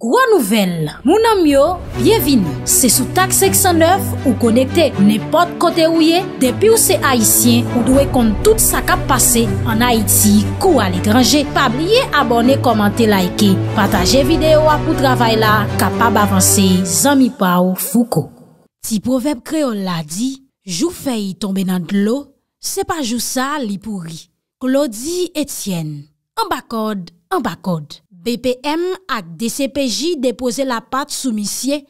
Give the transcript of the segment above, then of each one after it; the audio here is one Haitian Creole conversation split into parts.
Gwa nouvel, mounan myo, bievin, se sou tak 609 ou konekte, ne pot kote ouye, depi ou se Haitien ou dwe kont tout sa kap pase, an Haiti, kou al ekranje, pa blye abone, komante, laike, pataje videyo apou travay la, kapab avanse, zami pa ou fuko. Ti proveb kreol la di, jou fey tombe nan glou, se pa jou sa li pouri. Klodi Etienne, ambakod, ambakod. BPM ak DCPJ depose la pat sou misye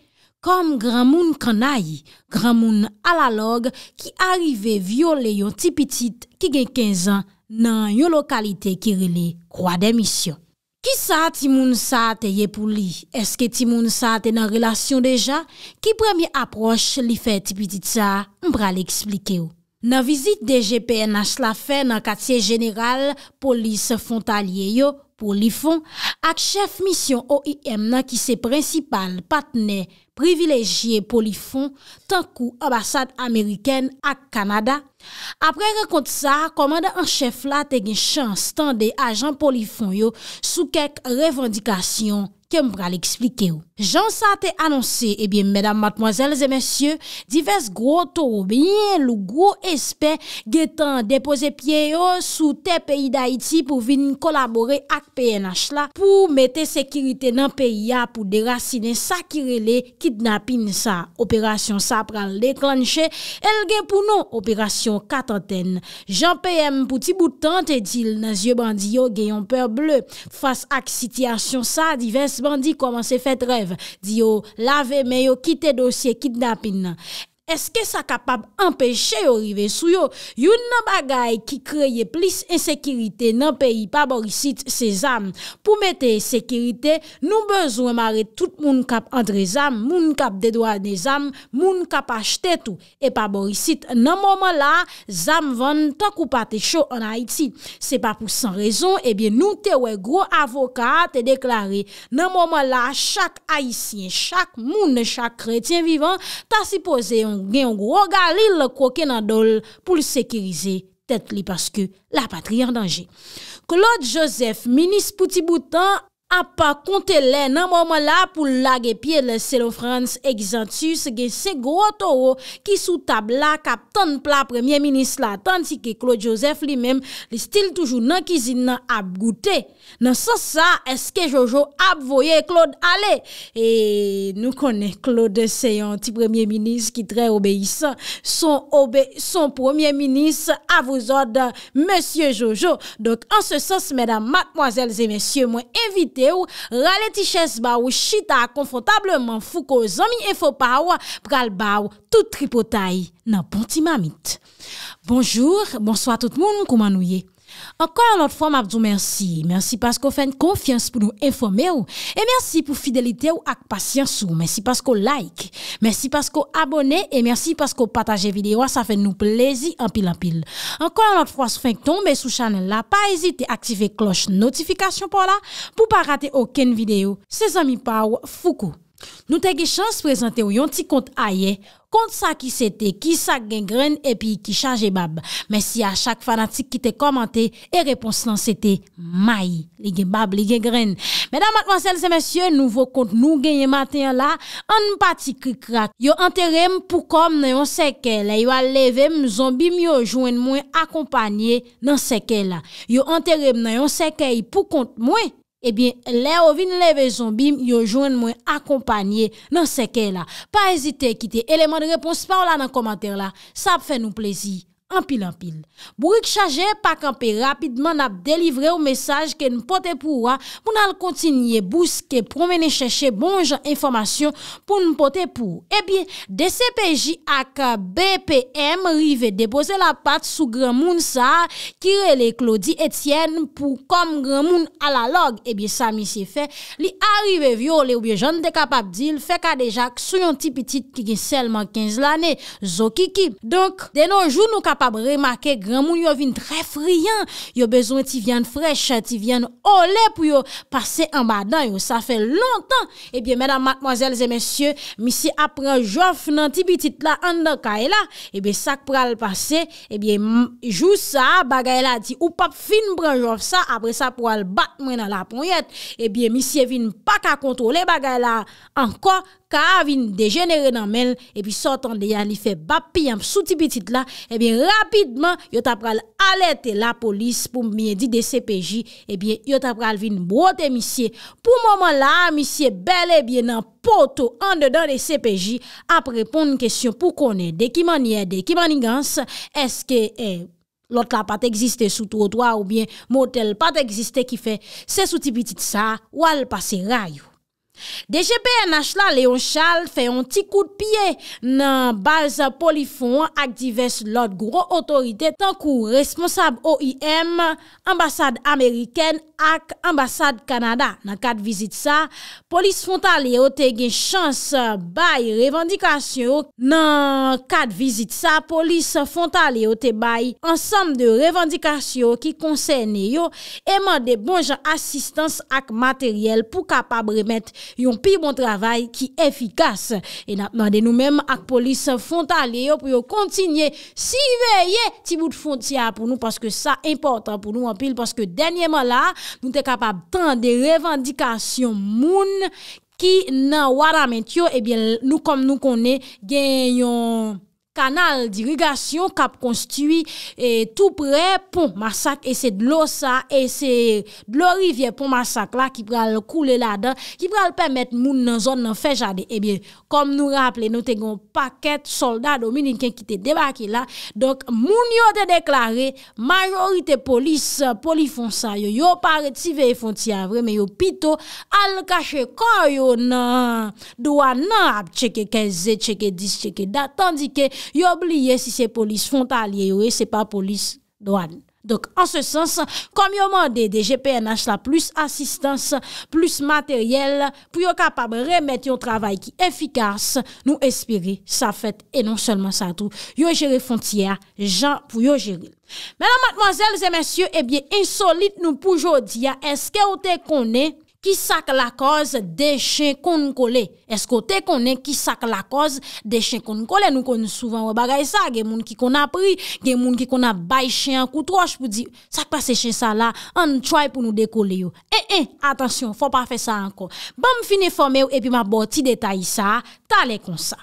kom gran moun kanay, gran moun alalog ki arive viole yon tipitit ki gen 15 an nan yon lokalite ki rele kwa demisyon. Ki sa ti moun sa te ye pou li? Eske ti moun sa te nan relasyon deja? Ki premye aproche li fe tipitit sa mbra li eksplike ou? Nan vizit DGPN na slafè nan katye jeneral polis fon talye yo pou li fon ak chef misyon OIM nan ki se prinsipal patne privilejye pou li fon tankou ambasade Ameriken ak Kanada. apre rekont sa, komande an chef la te gen chan stande a jan polifon yo sou kek revendikasyon kem pral eksplike yo jan sa te anonsi ebyen medam matmwazel zemensye divers gro toro miye lou gro espè gen tan depose pye yo sou te peyi da iti pou vin kolabore ak PNH la pou mette sekirite nan peyi ya pou derasine sakirele kidnapin sa operasyon sa pral leklanche el gen pou nou operasyon katanten. Jean P.M. pouti boutan te dil nan zye bandi yo geyon peur bleu. Fas ak sityasyon sa, divens bandi koman se fet rev. Di yo, lave me yo kite dosye kidnapin. Eske sa kapap empeshe yo rive sou yo? Yon nan bagay ki kreye plis insekirite nan peyi pa borisit se zam. Po mette insekirite, nou bezwen mare tout moun kap entre zam, moun kap dedwa de zam, moun kap achete tou. E pa borisit nan mouman la, zam van tak ou pa te sho an Haiti. Se pa pou san rezon, ebyen nou te we gro avoka te deklare. Nan mouman la, chak Haitien, chak moun, chak kretien vivan, ta si poseyon. gen yon groga li l kwa kenan dol pou li sekirize tet li paske la patri yon danje. Claude Joseph, Minis Poutiboutan. a pa kontelè nan mouman la pou lage pièd le sèlo frans egizantus ge sè gwo toro ki sou tab la kap tan pla premier minis la tan si ke Claude Joseph li menm li stil toujou nan kizin nan ap goutè. Nan sò sa, eske Jojo ap voye Claude ale? E nou konè Claude se yon ti premier minis ki trè obeysan son premier minis avouzòd monsie Jojo. Dok an sò sòs, mèdam, matmoazèl zè mèsyè mwen evite Rale tiches ba ou chita konfotableman fuko zomi e fopaw pral ba ou tout tripotay nan bonti mamit Bonjour, bonsoit tout moun koumanou yek Ankon anot fwa mabzou mersi, mersi paskou fèn konfians pou nou informe ou, e mersi pou fidelite ou ak pasyans ou, mersi paskou like, mersi paskou abone, e mersi paskou pataje videwa, sa fèn nou plezi anpil anpil. Ankon anot fwa sou fèn ktonbe sou chanel la, pa ezite aktive kloche notifikasyon pou la, pou pa rate oken videyo. Se zami pa ou, foukou. Nou te ge chans prezante ou yon ti kont aye, kont sa ki sete, ki sa gen gren epi ki chaje bab. Men si a chak fanatik ki te komante, e repons nan sete, may, li gen bab, li gen gren. Men dam akvansel se men sye, nou vo kont nou genye maten la, an pati ki krak. Yo anterem pou kom nan yon seke la, yo alevem zonbim yo jwen mwen akompanye nan seke la. Yo anterem nan yon seke pou kont mwen. Ebyen, le ovin le vezon bim yo jwen mwen akompanye nan seke la. Pa ezite kite eleman de repons pa ou la nan komater la. Sa ap fè nou plezi. anpil anpil. Bourik chaje pak anpe rapidman ap delivre ou mesaj ke nou pote pou wa moun al kontinye bouske promene chache bon jan informasyon pou nou pote pou. Ebi, eh de sepeji ak BPM rive depose la pat sou gran moun sa, kire le Claudie Etienne pou kom gran moun ala log. Ebi, eh sa misi fe li arrive vyo le ou biye jante de kapap dil fe ka deja kso yon tipitit ki gen selman 15 lane. Zokiki. Donk, denon joun nou kapap ap remake, gran moun yo vin tre friyan yo bezon ti vyan frech ti vyan ole pou yo pase an badan yo, sa fe lontan e eh bie menan matmozelze mensyo misi ap pran jof nan ti bitit la an dan kaela, e eh bie sak pral pase, e eh bie jou sa, bagayla ti upap fin pran jof sa, apre sa pral bat mwen an la ponyet, e bie misi vin pak a kontrole bagayla anko, ka avin degenere nan men, e bie sotan deyan li fe bap piyam sou ti bitit la, e bie re Rapidman, yot ap pral alete la polis pou mwen di de CPJ, ebyen eh yot ap pral vin mwote misye pou mwoman la misye bel ebyen nan poto an dedan de CPJ ap repon n kesyon pou konen dekimanye, dekimanigans, eh, eske lot la pat egziste sou trotwa ou byen motel pat egziste ki fe se sou tipitit sa wal pase rayou. Deje BNH la leyon chal feyon ti kout piye nan baz polifon ak divers lot gwo otorite tankou responsab OIM, ambasad Ameriken ak ambasad Kanada. Nan kat vizit sa, polis fonta leyo te gen chans bay revendikasyon. Nan kat vizit sa, polis fonta leyo te bay ansam de revendikasyon ki konsen yo ema de bonjan asistans ak materyel pou kapab remet. yon pil bon travay ki efikas. E nan de nou men ak polis fon talye yo pou yo kontinye si veye ti bout fon tia pou nou paske sa importan pou nou an pil paske denye man la, nou te kapab tan de revendikasyon moun ki nan wara men tiyo, ebyen nou kom nou konen gen yon... kanal dirigasyon kap konstiwi eh, tout pre pon masak e se dlo sa, e se dlo rivye pon masak la ki pral koule la dan, ki pral pemet moun nan zon nan fejade e eh bie, kom nou rapple, nou te goun paket soldat dominiken ki te debake la donk moun yo te deklare majorite polis polis fon sa, yo yo pare ti veye fon ti avre, me yo pito al kache kon yo nan douan nan ap cheke keze cheke dis, cheke da, tandike Yo oubliye si se polis fon talye yo e, se pa polis doan. Dok, an se sens, kom yo mande de GPNH la plus asistans, plus materyel, pou yo kapab remet yon travay ki efikas nou espire sa fèt et non selman sa trou. Yo jere fon tiyer, jan pou yo jere. Mè nan matmazèl zè mèsyè, ebyè insolite nou pou jodi ya, eske ou te konè, Ki sak la koz de chen kon kon le. Esko te konen ki sak la koz de chen kon kon le. Nou kon souvan wabagay sa. Gen moun ki kon apri. Gen moun ki kon ap bay chen. Koutroj pou di sak pa se chen sa la. An choy pou nou de kon le yo. E, e, atansyon. Fon pa fe sa ankon. Ban m fin informe yo epi m a boti detay sa. Ta le kon sa.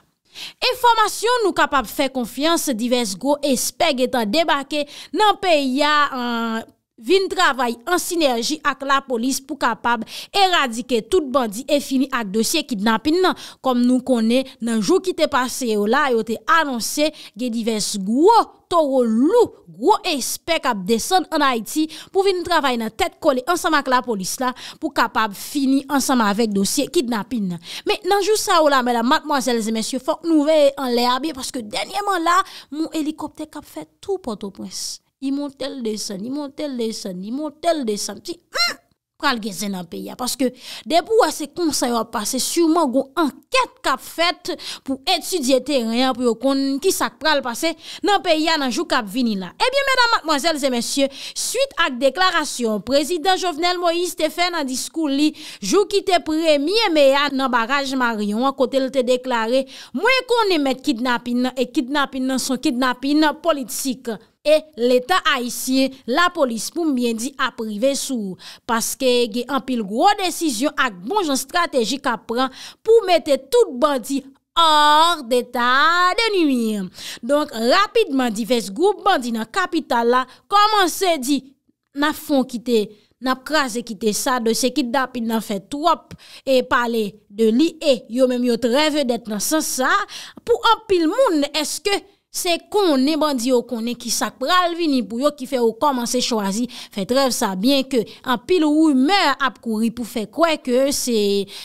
Enformasyon nou kapap fe konfians se divers go. Espek getan debake nan pe ya an... vin travay an sinerji ak la polis pou kapab eradike tout bandi e fini ak dosye kidnapin nan. Kom nou konen nan jou ki te pase yo la yo te anonse gen divers gwo toro lou gwo e spek ap desen an Haiti pou vin travay nan tet kole ansam ak la polis la pou kapab fini ansam avèk dosye kidnapin nan. Men nan jou sa yo la mè la matmoazèl zè mèsyè fòk nou veye an le abye paske denyèman la moun elikopte kap fè tout poto presse. Iman tel desan, iman tel desan, iman tel desan. Ti, hmpf, pral gezen nan peya. Paske, debou ase konsay wap pase, sureman goun anket kap fet pou etudyete riyan pou yo kon ki sak pral pase nan peya nan jou kap vini la. Ebyen, mèdam, mwazèl, zè mèsyè, suite ak deklarasyon, Prezident Jovenel Moïse te fè nan diskou li, jou ki te premiye meya nan baraj maryon akote l te deklaré, mwen kon ne met kidnapin nan, e kidnapin nan son, kidnapin nan politik. E l'Etat a isye la polis pou mbyen di aprive sou paske ge anpil gro desisyon ak bon jan strategik apran pou mette tout bandi or deta denuye. Donk rapidman di vez goup bandi nan kapital la koman se di na fon kite na krasi kite sa de se kit da pin nan fe trop e pale de li e yo menm yo treve det nan san sa pou anpil moun eske Se kon ne bandi yo konen ki sak pral vini pou yo ki fe ou koman se chwazi, fet rev sa bien ke an pil ou ou me ap kouri pou fe kwe ke se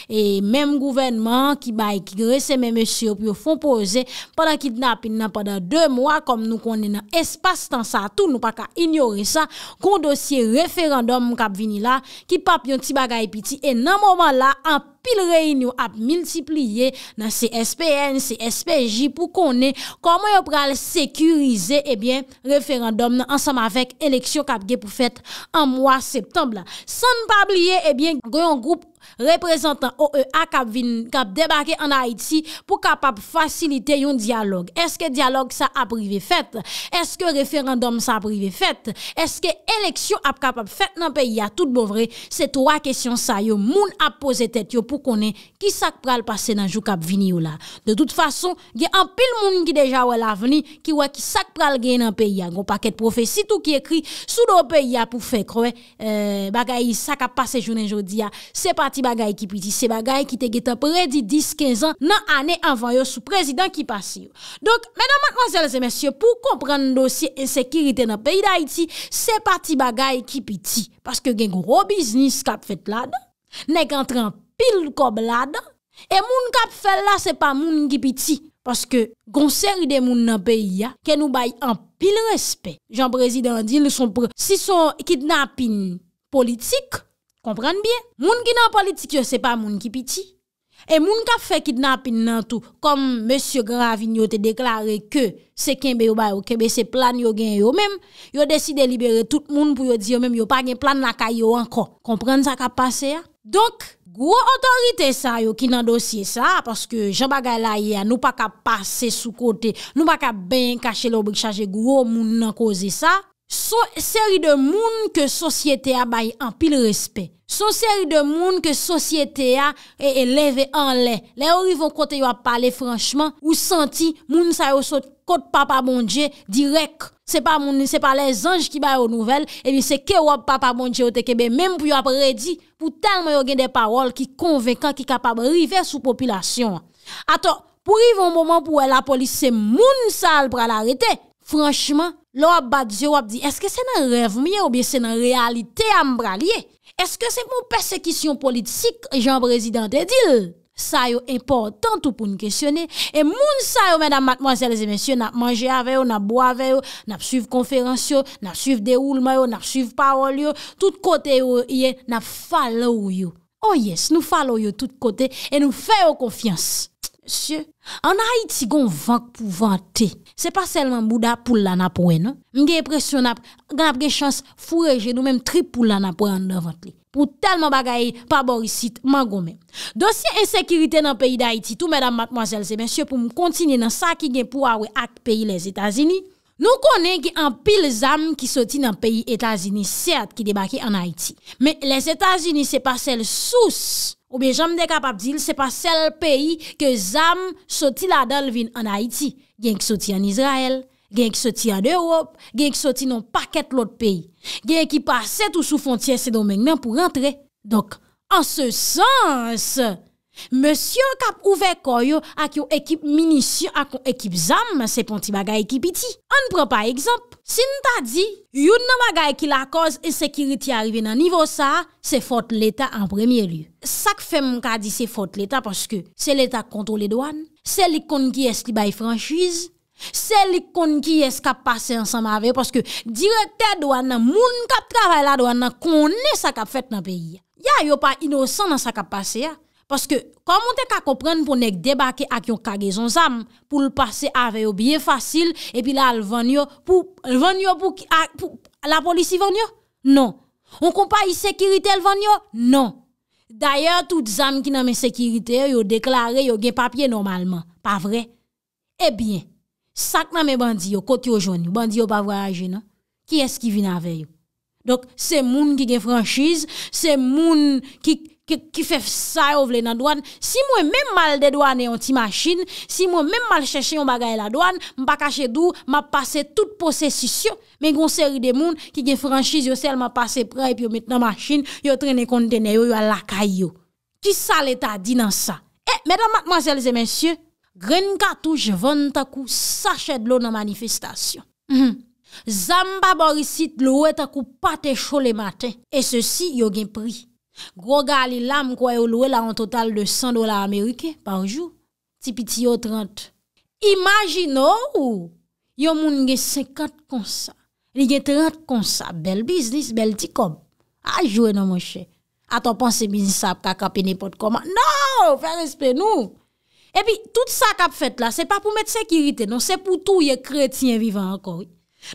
e menm gouvenman ki bay ki gre se menm si yo pou yo fon pose padan ki dna pin nan padan 2 mwa kom nou konen nan espas tan sa tou nou pa ka ignori sa kon dosye referandom mk ap vini la ki pap yon ti bagay piti e nan mouman la an pil reynyo ap multipliye nan CSPN, CSPJ pou konen koman yo pral sekurize, ebyen, eh referandom nan ansam avek eleksyon kapge pou fèt an mwa septembla. San tabliye, ebyen, eh goyon goup reprezentant OEA kap debake an Haiti pou kapap fasilite yon diyalog. Eske diyalog sa aprive fet? Eske referandom sa aprive fet? Eske eleksyon apkapap fet nan peyi ya? Tout bovre, se to a kesyon sa yo moun ap pose tet yo pou konen ki sak pral pase nan jou kap vini yo la. De tout fason, gen an pil moun ki deja wè la veni, ki wè ki sak pral gen nan peyi ya. Goun paket profesi tou ki ekri sou do peyi ya pou fe krewe euh, bagayi sak ap pase jounen jodi ya. Se pat Se bagay ki piti, se bagay ki te geta predi 10-15 an nan ane anvanyo sou prezident ki pasi yo. Donk, mèdèm akran zèl zè mèsyè, pou kompren dosye ensekirite nan peyi da iti, se pati bagay ki piti. Paske gen gro biznis kap fet lada, nek antren pil kob lada, e moun kap fel la se pa moun ki piti. Paske gonser de moun nan peyi ya, ke nou bay an pil respet. Jean-President di, si son kidnapping politik, Komprende byen? Moun ki nan politik yo se pa moun ki piti. E moun ka fekid nan pin nan tou. Kom M. Gravin yo te deklare ke sekenbe yo bayo kebe se plan yo gen yo men. Yo desi de libere tout moun pou yo di yo men yo pa gen plan laka yo anko. Komprende sa ka pase ya? Donk, gwo otorite sa yo ki nan dosye sa. Paske jan bagay la ye a nou pa ka pase sou kote. Nou pa ka ben kache lopik chaje gwo moun nan koze sa. So seri de moun ke sosyete a bayi an pil respet. So seri de moun ke sosyete a e, e leve an le. Le ou rivon kote yo ap pale franchman ou santi moun sa yo sot kote papa bondje direk. Se pa moun, se pa les anj ki bayi ou nouvel, ebi se ke wap papa bondje yo tekebe. Mem pou yo ap redi pou talman yo gen de parol ki konvekan ki kapab rive sou populasyon. Ato, pou rivon mouman pou wè la polis se moun sal pral arete. Franchman. Lo ap bat zyo, ap di, eske se nan rev miye ou biye se nan realite ambralye? Eske se moun persekisyon politik, Jean-Brésident, edil? Sa yo important ou pou nou kèsyonè? E moun sa yo, mèdame, mademoiselles et messieurs, nap manje aveyo, nap boaveyo, nap suiv konferansyo, nap suiv déoulmèyo, nap suiv parolyo, tout kote yo yè, nap falo yo. Oh yes, nou falo yo tout kote, et nou fè yo konfians. Monsye, an a iti gon vank pou vantey. Se pa selman bouda pou la na pouen. Non? M gen presyon ap, gen ap gen chans fureje nou men tri pou la na pouen devante li. Pou telman bagaye pa borisit man gome. Dosye ensekirite nan peyi da Haiti tou mèdam matmoazel se mèsyè pou m kontinye nan sa ki gen poua we ak peyi les Etats-Unis. Nou konen ki an pil zam ki soti nan peyi Etats-Unis, sert ki debaki an Haiti. Men les Etats-Unis se pa sel sous. Ou ben jame dekap abdil, se pa sel peyi ke zam soti la dal vin an Haiti. Gen ki soti an Israel, gen ki soti an Europe, gen ki soti non paket lout peyi. Gen ki pase tou sou fontye se domen nan pou rentre. Dok, an se sens! Monsyon kap ouve koyo ak yo ekip minisyon ak yo ekip zam seponti bagay ekip iti An pre pa ekzamp Sin ta di, yon nan bagay ki la koz e sekiriti arive nan nivou sa Se fote l'Etat an premye lye Sak fe moun ka di se fote l'Etat paske se l'Etat kontole doan Se lik kon ki es li bay franchize Se lik kon ki es kap pase ansan mave Paske direkte doan nan moun kap travay la doan nan kone sa kap fet nan peyi Ya yo pa inosan nan sa kap pase ya Paske, komon te ka kopren pou nek debake ak yon kage zon zam pou l'pase ave yo biye fasil epi la l'vanyo pou... l'vanyo pou ki... la polisi vanyo? Non. On kompa yi sekirite l'vanyo? Non. D'ayèr, tout zan ki nan men sekirite yo, yo deklare, yo gen papye normalman. Pa vre. Ebyen, eh sak nan men bandi yo, koti yo jouni, bandi yo bavrayaje, nan? Ki eski vin ave yo? Dok, se moun ki gen franchise, se moun ki... Ki fef sa yo vle nan douan Si mwen men mal de douan e yon ti machin Si mwen men mal cheshe yon bagay la douan Mbakache dou, ma pase tout posesisyon Men gonseri de moun ki gen franchise yo sel Ma pase prey pi yo met nan machin Yo trene kontene yo, yo alakay yo Ti sa leta di nan sa E, eh, medan matmanselze mensyon Gren katou jvan takou Sached lo nan manifestasyon mhm. Zamba borisit loue takou Pate cho le maten E se si yo gen pri Gwo gwa li lam kwa yo loue la an total de 100 dolar Amerike parjou. Tipi ti yo 30. Imagino ou, yo moun gen 50 konsa. Li gen 30 konsa, bel biznis, bel tikom. A jowe nan monshe. A to panse biznis sa ap ka kapi nipot koma. Non, fè respè nou. E pi, tout sa kap fèt la, se pa pou mèt sekirite. Non, se pou tou ye kretien vivan akori.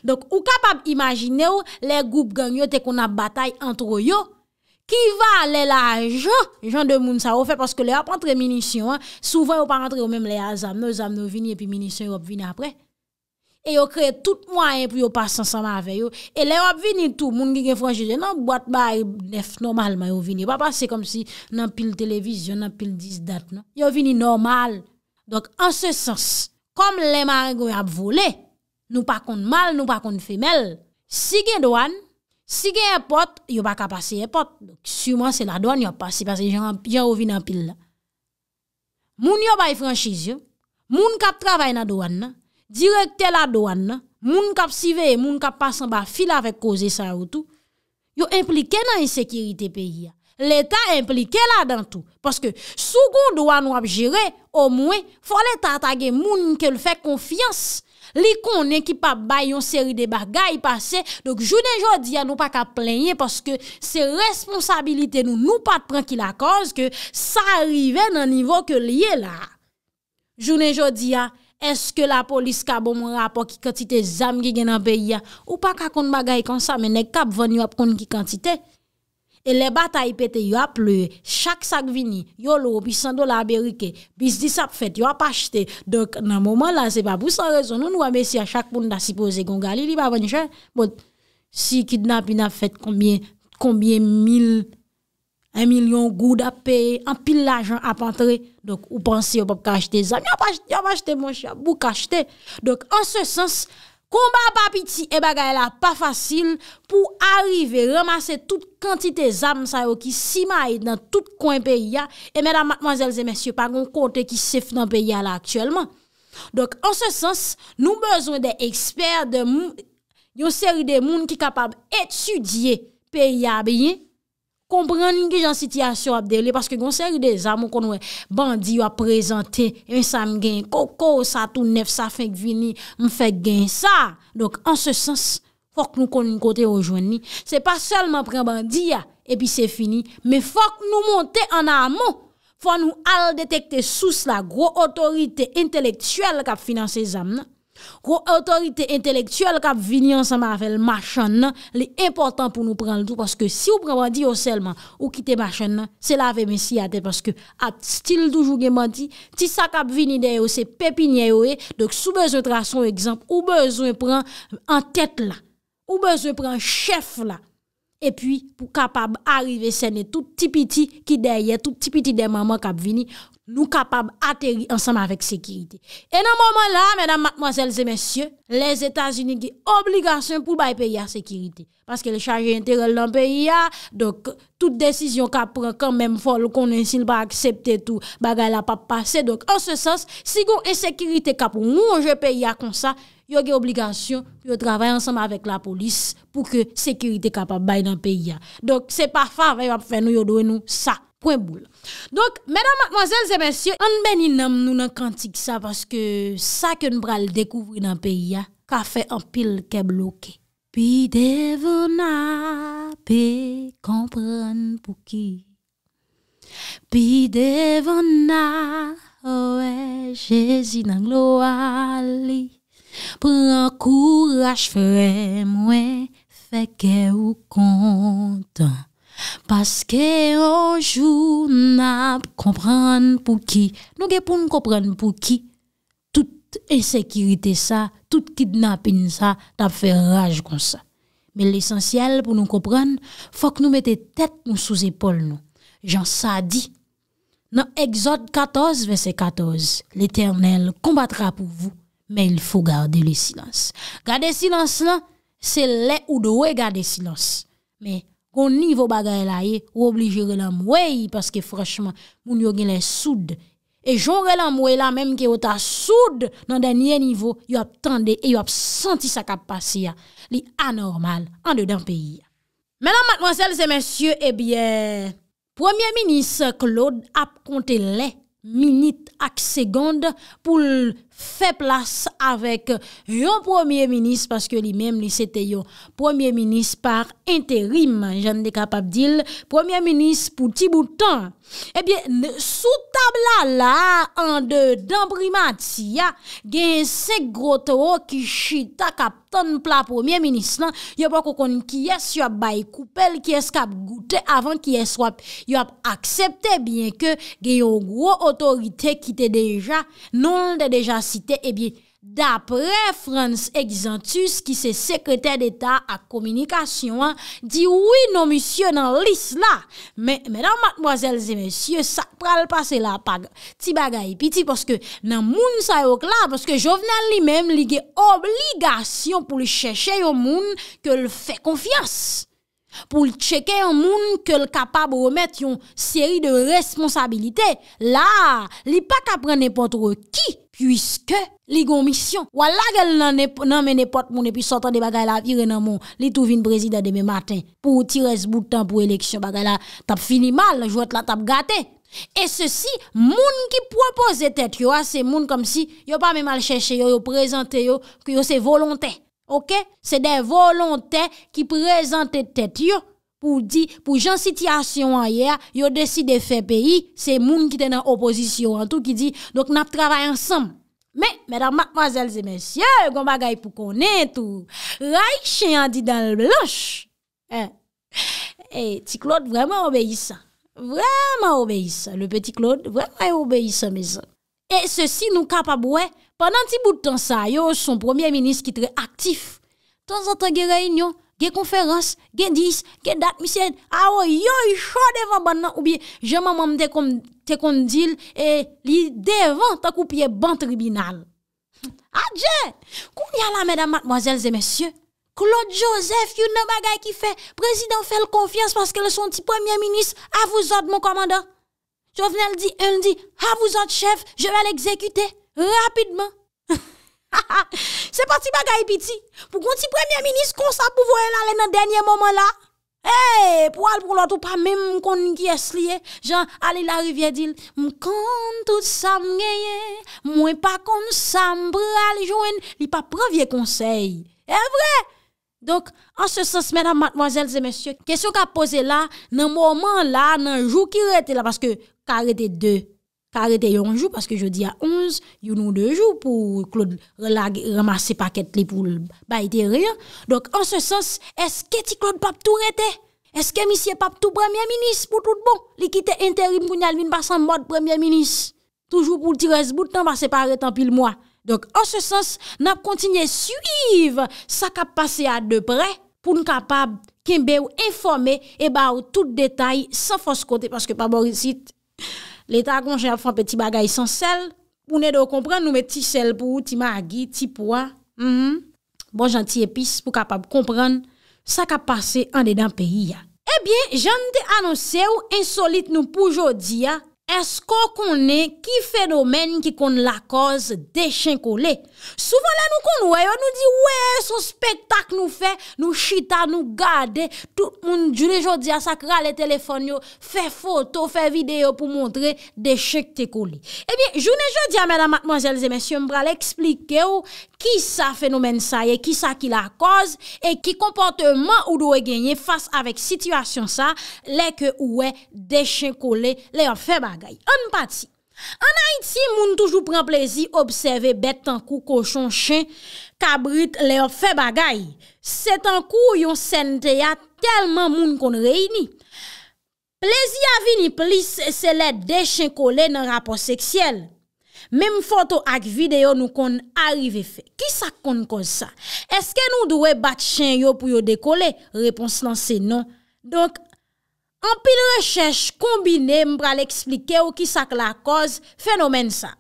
Donk, ou kap ap imagine ou, le goup gangyo te kon ap batay antro yo. Ki va lè la jò, jòn de moun sa wò fè, paske lè wap antre minisyon, souwen wap antre wè mèm lè azam, nou azam nou vini, epi minisyon wap vini apre, e yo kre tout mwanyen, pou yo pas ansanman avè yo, e lè wap vini tou, moun gen gen franjize, nan boat ba, e nef normalman yo vini, pa pa se kom si nan pil televizyon, nan pil disdat, yo vini normal, dok an se sens, kom lè mwari gwo wap vole, nou pa kont mal, nou pa kont femel, si gen doan, Si gen yon pot, yon baka pase yon pot. Su man se la doan yon pasi, pase jan ouvi nan pil la. Moun yon baye franchise yo, moun kap travay nan doan nan, direkte la doan nan, moun kap sive, moun kap pasan ba fila vek koze sa ou tou, yo implike nan yon sekirite peyi ya. L'Etat implike la dan tou. Paske soukou doan wap jere, ou mwen, foletata gen moun ke l'fèk konfians. Li konen ki pa bay yon seri de bagay pase, dok jounen jodi ya nou pa ka plenye paske se responsabilite nou nou pa pran ki la konz ke sa rive nan nivou ke liye la. Jounen jodi ya, eske la polis ka bom rapo ki kantite zam ge genan pe ya ou pa ka kon bagay konsa menek kap vanyo ap kon ki kantite? E le batay pete, yo ap lue. Chak sak vini, yo lor, pis san do la berike. Pis dis ap fet, yo ap achete. Donk nan mouman la, se pa pou san rezon. Non wame non, si a chakpoun da sipo zekon gali. Li pa vany chen. Bon, si kidnap inap fet, kombien mil, en milyon goud ap pe, en pil la jen ap antre. Donk ou pan si yo pa pou kachete. Zan, yo ap achete monsha, pou kachete. Donk an se sens, Koumba papiti e eh bagay la pa fasil pou arrive ramase tout kantite zanm sa yo ki simay nan tout kwen periya e mèdam matmazèl zè mèsyè pa gon kontè ki sef nan periya la aktyèlman. Dok an se sens nou bezon de eksper de moun, yon seri de moun ki kapab etudye periya beyin. kompren ninge jan sityasyon apdele, paske gonsen yon de zanmou kon wè, bandi yon aprezenten, yon sanm gen koko, sa tou nef, sa fèk vini, m fèk gen sa, dok an se sens, fòk nou kon yon kote ojwen ni, se pa selman pren bandi ya, epi se fini, me fòk nou monte an amon, fòk nou al detekte sous la gro otorite intelektuel kap finanse zanmou nan. Ko otorite intelektuel kap vini an seman avel machan nan Le important pou nou pran loutou Paske si ou pran mandi yo selman Ou kite machan nan Se la ve men si ate Paske ap stil toujou gen mandi Ti sa kap vini deyo se pepiniye yo e Dok sou bezon tra son ekzamp Ou bezon pran an tete la Ou bezon pran chef la Et puis, pou kapab arrive sène tout tipiti ki derye, tout tipiti de maman kap vini, nou kapab ateri ansanm avèk sekirite. Et nan maman la, mesdames, mademoiselles et messieurs, les Etats-Unis gè obligasyon pou baye paye ya sekirite. Parce que le charge intérieur dans paye ya, donc toute décision kap pren quand même fol, ou konensil, ba aksepte tout, bagay la pa passe. Donc, en ce sens, si gò esekirite kap ou nou anje paye ya kon sa... Yo ge obligasyon, yo travay ansanm avèk la polis pou ke sekurite kapap bay nan peyi ya. Dok se pa fa avèk ap fè nou yo doè nou sa. Poen bou la. Dok, mèdame, mwazèl, zè mèsyè, an bèni nam nou nan kantik sa vaske sa kèn bral dekouvri nan peyi ya ka fè an pil ke blokè. Pi devon na, pe kompran pou ki. Pi devon na, ouè, jèzi nan glo al li. Pran kouraj fwe mwen Fweke ou kontan Paske ou joun ap kompran pou ki Nou ge pou nou kompran pou ki Tout esekirite sa Tout kidnapine sa Tap fwe rage kon sa Me l'esensyel pou nou kompran Fwa ke nou mette tet nou sou zepol nou Jan sa di Nan exot 14 vese 14 L'Eternel kombatra pou vou Men il fwo gade li silans. Gade silans lan, se le ou do we gade silans. Men, kon nivou bagay la ye, ou oblige re lan mweye, paske fweshman, moun yo gen le soud. E jonge lan mweye la, menm ki yo ta soud nan denye nivou, yo ap tende, e yo ap santi sa kap pasi ya. Li anormal, an de den peyi ya. Menan matman sel se mensyo, ebyen, eh premier minis, Claude, ap konte le, minit ak segond, pou l' Fè plas avèk yon premier minis Paske li mèm li sete yo Premier minis par enterim Jan de kapab dil Premier minis pou ti boutan Ebyen eh sou tabla la An de dambri matia Gen se grote o Ki chita kap ton pla Premier minis lan Yon pa kou kon kyes yon bay koupel Kyes kap goutè avèn kyes wap Yon ap akseptè byen ke Gen yon gro otorite Ki te deja nol de deja A cite, ebye, eh da prefrans egizantus ki se sekretè d'Etat a komunikasyon di, oui, non, misye, nan lis la. Men, menan, matmoazèl zè, misye, sak pral pase la pa ti bagay, pi ti, porske nan moun sa yok la, porske jovenan li mèm, li ge obligasyon pou li chèche yon moun ke l fè konfians. Pou l chèche yon moun ke l kapab remèt yon seri de responsabilite. La, li pa kapren nèpontre ki Yuske li gomisyon wala gel nan mene pot moun epi sotande bagay la vire nan moun li tou vin brezida deme maten pou ti res boutan pou eleksyon bagay la tap fini mal, jwet la tap gate. E se si moun ki propose tet yo, ah, se moun kom si yo pa mè mal chèche yo, yo prezante yo, yo se volontè, ok, se de volontè ki prezante tet yo. Pou di, pou jan sityasyon ayer, yo desi de fe peyi, se moun ki te nan oposisyon an tou ki di, dok nap travay ansam. Men, menan, mademoiselles et messieurs, gom bagay pou konen tou, ray che yon di dan l'blanche. Eh, ti Claude vreman obeye sa, vreman obeye sa, le peti Claude vreman obeye sa mezen. E se si nou kapabouè, panan ti boutan sa, yo son premier ministre ki tre aktif, ton zato ge reynyon. Ge konferans, ge dis, ge dat, mi sèd, a ah ou yo yon yon chou devan ban nan ou bi jèman mam dekondil e li devan takou piye ban tribinal. Adjè! Koun yal la mèdam matmoazèl zè mèsyè? Claude Joseph, yon nan bagay ki fè, prezident fè l konfians paske lè son ti premiè minis, avouzot moun komandant. Jò vè nè l di, el di, avouzot chèv, jè vè l exèkutè rapidman. Ha ha, se pati pa ka epiti, pou kon ti premye minis konsap pou voen la le nan denye momen la. Hey, pou al pou lato pa men m kon ki es liye, jan alila revye dil, m kon tout sam ngeye, mwen pa kon sam brale joen, li pa prevye konsey. E vre, donk, an se sens menan matvazel zemesye, kesyo ka pose la, nan momen la, nan jou ki rete la, paske ka rete de. Karete yon jou, paske jodi a 11, yon ou 2 jou pou Claude ramase paket li pou baite riyan. Donk, an se sens, eske ti Claude pap tou rete? Eske misye pap tou premier-ministre pou tout bon? Li kite interim kou nyal min basan mod premier-ministre? Toujou pou tirez boutan, basen pa reten pil mwa. Donk, an se sens, nap kontinye suyiv sa kap pase a de pre, pou nkapab kimbe ou informe e ba ou tout detay san fos kote, paske pa borisit... Le ta kon jen ap fan peti bagay san sel, pou ne do kompren nou me ti sel pou, ti maagi, ti poa. Mhm. Bon janti epis pou kapap kompren sa ka pase an de dan peyi ya. Ebyen, jante anonse ou insolit nou poujodi ya, esko konen ki fenomen ki kon la koz dechen kou le? Souvan eh la nou kon wè yo, nou di wè son spektak nou fè, nou chita, nou gade, tout moun jounè joudia sakra le telefon yo, fè foto, fè video pou montre de chèk te kou li. Ebyen, jounè joudia mèdamat manjèl zè mèsyon mbra lè eksplike ou ki sa fenomen sa ye, ki sa ki la koz, e ki kompote man ou do wè genye fas avèk situasyon sa, lè ke wè de chèk kou li, lè yo fè bagay. An pati. An Haiti, moun toujou pran plezi observe bet tankou kochon chen kabrit leyo fe bagay. Se tankou yon sente ya, telman moun kon reyni. Plezi avini plis se let de chen kole nan rapor seksyel. Mem foto ak videyo nou kon arrive fe. Ki sa kon kon sa? Eske nou dwe bat chen yo pou yo dekole? Repons lan se non. Donk anay. An pil rechèche kombine mbra l'eksplike ou ki sak la koz fenomen sa.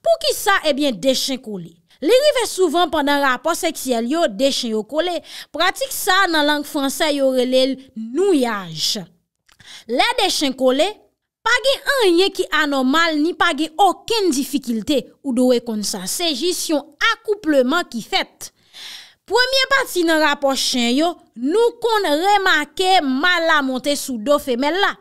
Pou ki sa, ebyen dechen koli. Li rive souvan pandan rapor seksyel yo dechen yo koli, pratik sa nan lang franse yo relel nouyaj. Le dechen koli, page anye ki anormal ni page oken difikilte ou dowe kon sa sejisyon akoupleman ki fèt. Premye pati nan rapor chen yo, nou kon remake mal la monte sou do femel la.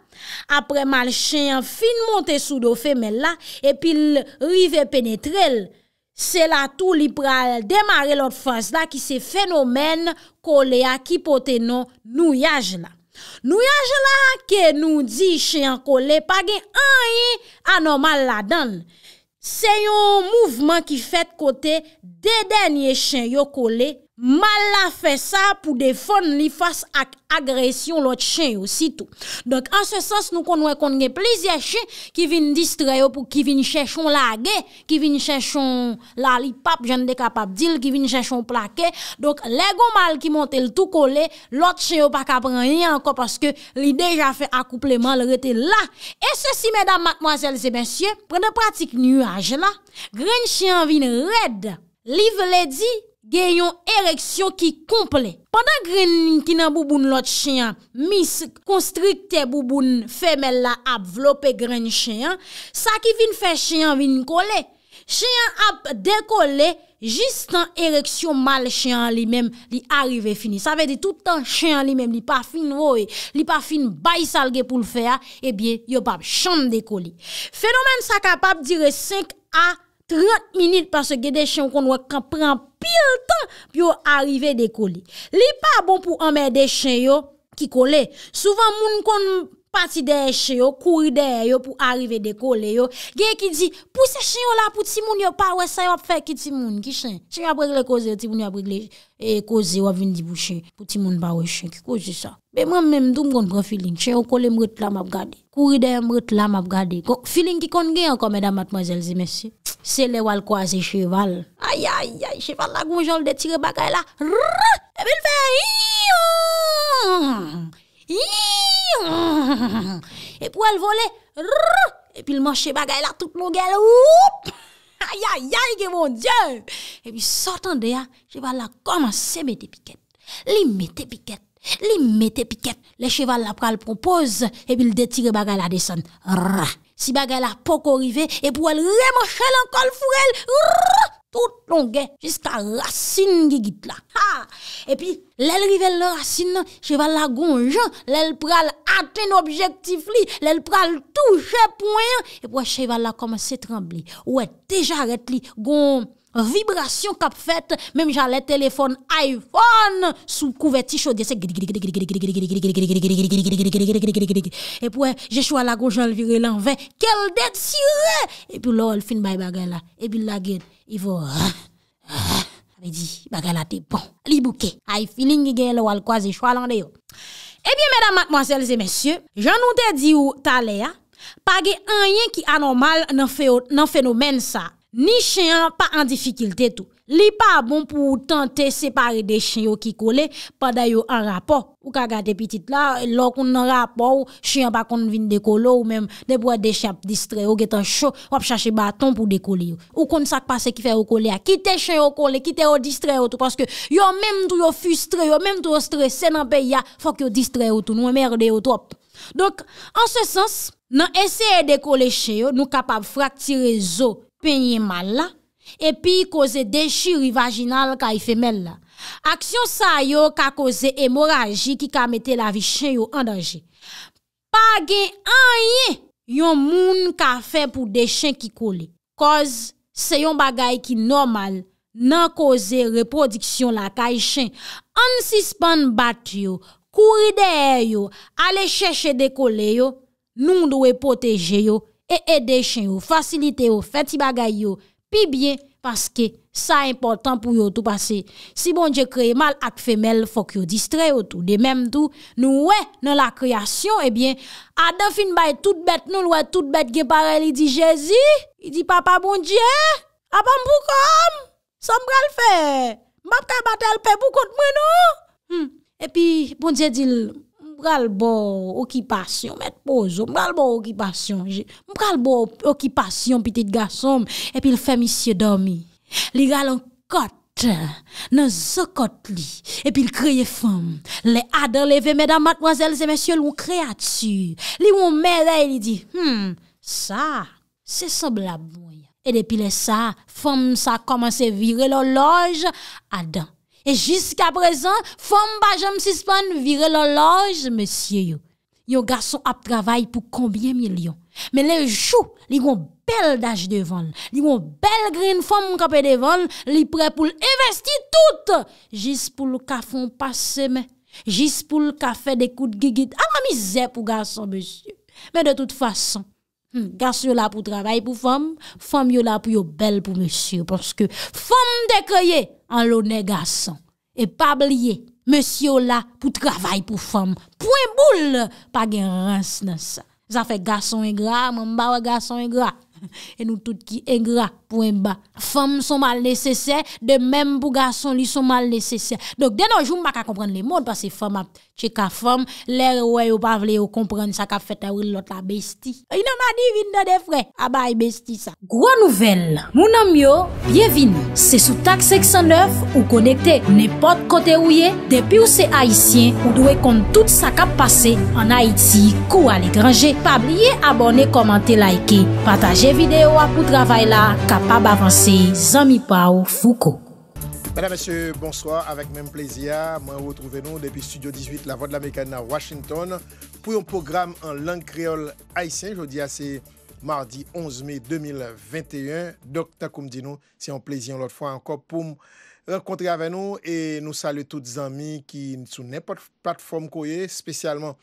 Apre mal chen fin monte sou do femel la, epil rive penetrel. Se la tou li pral demare lot fans la ki se fenomen kole a ki pote nou nouyaj la. Nouyaj la ke nou di chen kole pa gen anye anon mal la dan. Se yon mouvman ki fet kote de denye chen yo kole, Mal la fe sa pou defon li fase ak agresyon lot chen yo sitou. Donk an se sens nou konwe konge plizye chen ki vin distre yo pou ki vin chen chon lage, ki vin chen chon lali pap jen dekapap dil, ki vin chen chon plake. Donk lego mal ki monte l tout kole, lot chen yo pa kapren yon anko paske li deja fe akoupleman l rete la. E se si medan matmoazel se bensye, prene pratik nuaj la. Gren chen vin red, li vle di... gen yon ereksyon ki komple. Padan gren nin ki nan bouboun lot chenyan, misk, konstrikte bouboun femel la ap vlope gren chenyan, sa ki vin fè chenyan vin kole. Chenyan ap dekole, jist an ereksyon mal chenyan li men li arrive fini. Sa ve de tout an chenyan li men li pa fin vowe, li pa fin bay salge pou l'fè a, e bie yo pap chan dekole. Fenomen sa kapap dire 5 a 30 minit, pase gen de chenyon kon wè ka pranp Pyo arive de koli. Li pa bon pou amè de chen yo ki koli. Souvan moun kon pati de e chen yo, kouri de e yo pou arive de koli yo. Gè ki di, pou se chen yo la pou ti moun yo pa wè sa yo ap fè ki ti moun ki chen. Ti moun ap brek eh, le koze, ti moun ap brek le koze wè vin di bou chen. Ti moun pa wè chen ki koze sa. Mè mè mè mdoum kon kon filin. Chen yo koli mbret la mab gade. Kouri de e mbret la mab gade. Filin ki kon gen yo kon mè damat mozèl zi mè si. Se le wal kwa se cheval. Ayayay, cheval la goujon l detire bagay la, rrrr, epi l fè, iiou, iiou, epi l vole, rrrr, epi l manche bagay la tout nou gèl, oup, ayayay, gen mon dieu, epi sortan de ya, cheval la komanse mette piket, li mette piket, li mette piket, le cheval la pral propose, epi l detire bagay la desen, rrrr, si bagay la poko rive, epi l remanche l an kol furel, rrrr, tout lon gen, jist a rasin gen git la. Ha! E pi, lel rivel le rasin nan, cheval la gon jan, lel pral aten objektif li, lel pral touche poyen, epwa cheval la komanse tremble. Ouè, deja ret li, gon... vibrasyon kap fet, mem jan lè telefon iPhone, sou kouveti chodi, se gidi gidi gidi gidi gidi gidi gidi gidi gidi gidi gidi gidi gidi gidi gidi. E pou e, jè chwa la koujane virè lan vè, kel det si re, e pou lò l'fin bay bagay la, e pi l lage, i vou rr, rr, me di bagay la te bon. Li bouke, hay filin gè la wal kwa zè chwa lan de yo. E biye medan matmwansel zè mensyo, jan nou dedi ou talè ya, page anyen ki anormal nan fenomen sa. Ni chen yon pa an difikilte tou. Li pa bon pou tante separe de chen yon ki kole, pa dayo an rapor. Ou ka gade pitit la, lor kon nan rapor, chen yon pa kon vin dekolo, ou menm deboa dechap distre ou getan chou, wap chache baton pou dekoli. Ou kon sak pa se ki fè ou kole a. Kite chen yon kole, kite yon distre ou tou, paske yon menm tou yon fustre, yon menm tou yon strese, senan pe ya, fok yon distre ou tou, nou emmerde yon trop. Donk, an se sens, nan eseye dekole chen yon, nou kapab frakt pe nye mal la, epi koze deshi rivaginal ka ifemel la. Aksyon sa yo ka koze emoraji ki ka mette la vi chen yo andanje. Page anye yon moun ka fe pou de chen ki kole. Koz se yon bagay ki normal nan koze repodiksyon la ka yi chen. An si span bat yo, kouri de er yo, ale cheshe de kole yo, nou mdowe poteje yo, E ede chen yo, fasilite yo, feti bagay yo. Pi bien, paske sa important pou yo tou pase. Si bonje kreye mal ak femel, fok yo distre yo tou. De menm tou, nou we nan la kreasyon, e eh bien, a da fin bay tout bet nou lwe tout bet ge parel, i di Jezi, i di papa bonje, apan mou kom, sombrel fe, mabte batel pe boukot mwen nou. Hmm. E pi, bonje di l... Mpral bo, okipasyon, met bozo, mpral bo okipasyon, mpral bo okipasyon, pitit gasom, epil fe misye domi. Li galon kote, nan zo kote li, epil kreye fom, le adan, le ve, medan, matmwazel, se mesye lou kreatu. Li wou mwede, li di, hmm, sa, se so blabouye, edepile sa, fom sa komanse vire lo loj, adan. E jisk apresan, fom pa jom sispon vire loloj, monsye yo. Yo gason ap travay pou kombye milyon. Me le chou, li wou bel daj devon. Li wou bel grin fom mkope devon. Li pre pou l'investi tout. Jis pou l'kafon pase me. Jis pou l'kafe de kout gigit. A ah, la mizè pou gason, monsye yo. Me de tout fason. Hmm, Gasyo la pou travay pou fom, fom yo la pou yo bel pou mesye. Porske fom dekoye an lonen gasyon. E pabliye, mesye yo la pou travay pou fom. Pouen boule, pa gen rans nasa. Zafè gasyon e gra, mbawa gasyon e gra. E nou tout ki e gra. Femm son mal neceser De menm pou gason li son mal neceser Donk denon joun ma ka komprenne le moun Pase femm ap cheka femm Lè rwè yo pa vle yo komprenne Sa ka fètè wè lot la besti Yon nan ma di vin nan defre Abay besti sa Gro nouvel Mounan myo Bienvin Se sou tak 609 Ou konekte Nèpot kote wye Depi ou se haisyen Ou dwe kont tout sa ka pase An Haiti Kou al e grange Pabliye abone komante laike Pataje videyo apou travay la Kap Ab avansi, Zami Pau, Fouko. Madame, monsieur, bonsoir, avèk mèm plèzia, mèm wotrouve nou depi Studio 18, la Voix de l'Américaine na Washington pou yon programme en lang kriol haïsien, jodi a se mardi 11 mai 2021. Dok, takoum di nou, si yon plèzion lòt fwa anko pou mwen rekontri avè nou, e nou salu tout Zami ki sou nèpot platform kouye, spesyalman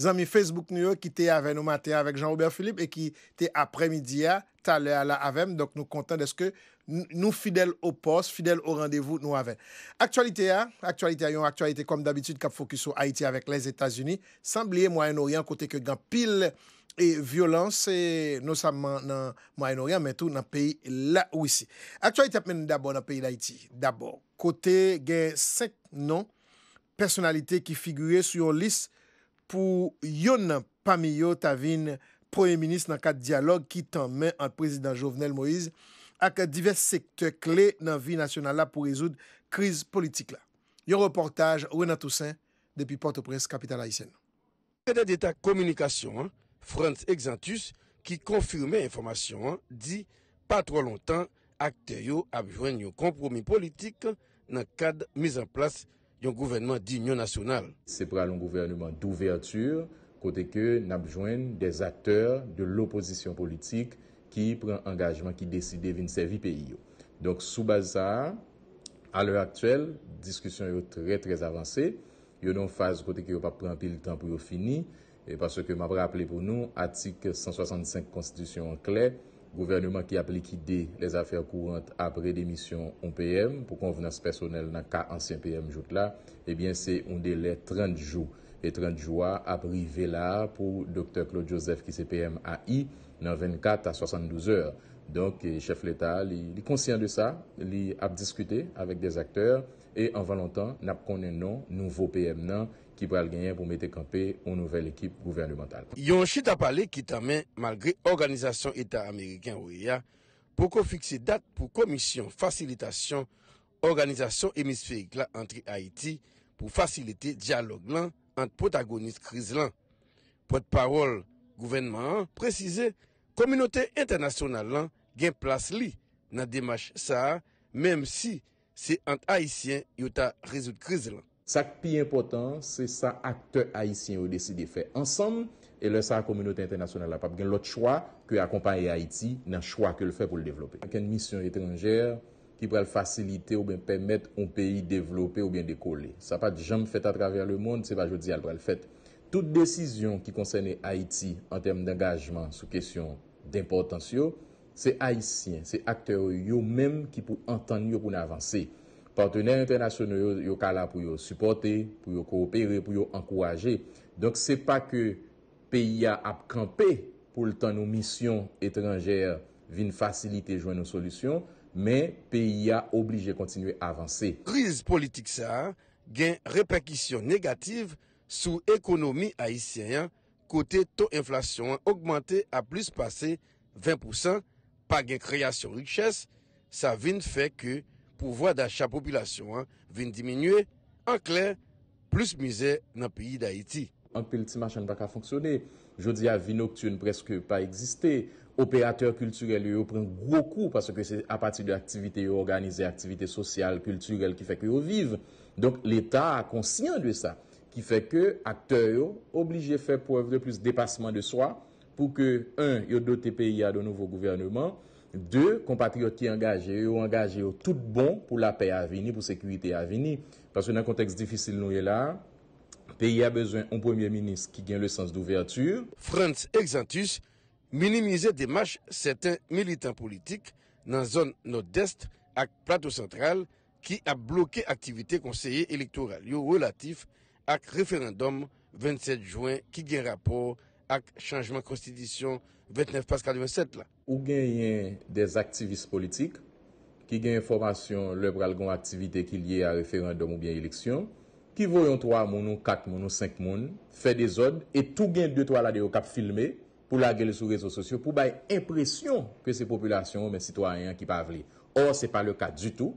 Zanmi Facebook nou yo ki te avè nou matè avèk Jean-Roubert Philippe e ki te apremidia talè alè avèm. Donk nou kontan deske nou fidèl ou pos, fidèl ou randevou nou avè. Aktualite a, aktualite a yon aktualite kom d'abitit kap fokus ou Haiti avèk les Etats-Unis. Sanbliye Mwai Noryan kote ke gen pil e violans e nosamman nan Mwai Noryan men tou nan peyi la ou isi. Aktualite ap men nou d'abò nan peyi d'Haiti. D'abò, kote gen sek non personalite ki figywe sou yon lisse pou yon nan pamiyo ta vin proye minis nan kat diyalog ki tan men an prezident Jovenel Moïse ak divers sektè kle nan vi nasyonal la pou rezoud kriz politik la. Yon reportaj wè nan tousen depi Port-au-Presse Kapital Aysen. Kredè d'Etat Kommunikasyon, Frantz Exantus, ki konfirme informasyon di pa tro lontan ak te yo abjwen yo kompromi politik nan kat mizan plas diyalog. Un gouvernement d'union nationale. C'est pour un gouvernement d'ouverture, côté que nous des acteurs de l'opposition politique qui prend engagement, qui décide de servir pays. Donc, sous base ça, à l'heure actuelle, discussion est très très avancée. Il y a une phase côté que pas prendre le temps pour finir et parce que m'a rappelé pour nous article 165 constitution en clair Gouvernement ki ap likide les afer kouwant apre demisyon an PM, pou konvenans personel nan ka ansyen PM jout la, ebyen eh se un dele 30 jou. E 30 jou a aprive la pou Dr. Claude Joseph ki se PM eh, a i non nan 24 a 72 or. Donk, chef l'Etat li konsyen de sa, li ap diskute avik de akter, e an valantan nap konnen nan nouvo PM nan. ki pral genyen pou mete kampe ou nouvel ekip gouvernemental. Yon chit apale ki tamen malgre organizasyon etat Ameriken ou eya, pou kon fikse dat pou komisyon fasilitasyon organizasyon emisferik la antri Haiti pou fasilite diyalog lan ant potagonist kriz lan. Pou et parol gouvenman an, prezize, kominote internasyonal lan gen plas li nan demach sa, menm si se ant Haitien yota rezout kriz lan. Sak pi impotant, se sa akte Haitien ou deside fe ansam, e le sa kominote internasyonal la pape gen lot chwa ke akompaye Haiti nan chwa ke l fe pou l devlope. Mwen ken misyon etranger ki pral facilite ou ben pemet ou peyi devlope ou ben dekole. Sa pa jam fete atraver le moun, se pa jodi al pral fete. Tout desisyon ki konsene Haiti an teme d'engajman sou kesyon d'importans yo, se Haitien, se akte yo yo menm ki pou antan yo pou nan avanse. partenère internasyonè yo kala pou yo supportè, pou yo koopère, pou yo ankourajè. Donk se pa ke peyi a apkampè pou l'tan nou misyon etrengèr vin fasilite jwen nou solusyon, men peyi a oblije kontinue avansè. Kriz politik sa gen repekisyon negatif sou ekonomi aisyen kote ton inflasyon a augmentè a plus passe 20% pa gen kreasyon rikches, sa vin fè ke pouvoi d'ach apopilasyon vin diminue, anklè, plus mize nan peyi d'Haïti. Ank pel ti machan baka fonksyone, jodi avi noktyon preske pa eksiste, operatèr kulturel yo pren gwo kou paske se a pati de aktivite yo organizè, aktivite sosyal, kulturel ki fèk yo viv. Donk l'Etat a konsyen de sa, ki fèk yo akteyo obligè fèk pou avi de plus depasman de swa pou ke, an, yo dotè peyi a do nouvo gouvernement, Deux, compatriote ki engaje yo, engaje yo tout bon pou la pey avini, pou sekwite avini. Paswe nan konteks difisil nou ye la, peyi a bezwen un pwemye minis ki gen le sens d'ouverture. Frantz Exantus minimize demache seten militan politik nan zon nou dest ak plato sentral ki a bloke aktivite konseye elektoral yo relatif ak referandom 27 juen ki gen rapor ak chanjman konstidisyon 29 pas 47 la. Ou gen yon des aktivis politik, ki gen informasyon le bralgon aktivite ki liye a referendom ou bien eleksyon, ki voyon 3 mounon, 4 mounon, 5 mounon, fe de zon, e tou gen 2-3 lade yo kap filme, pou la gel sou rezo sosyo, pou baye impresyon ke se populasyon ou men sitwayan ki pa avli. Or, se pa le kat du tou,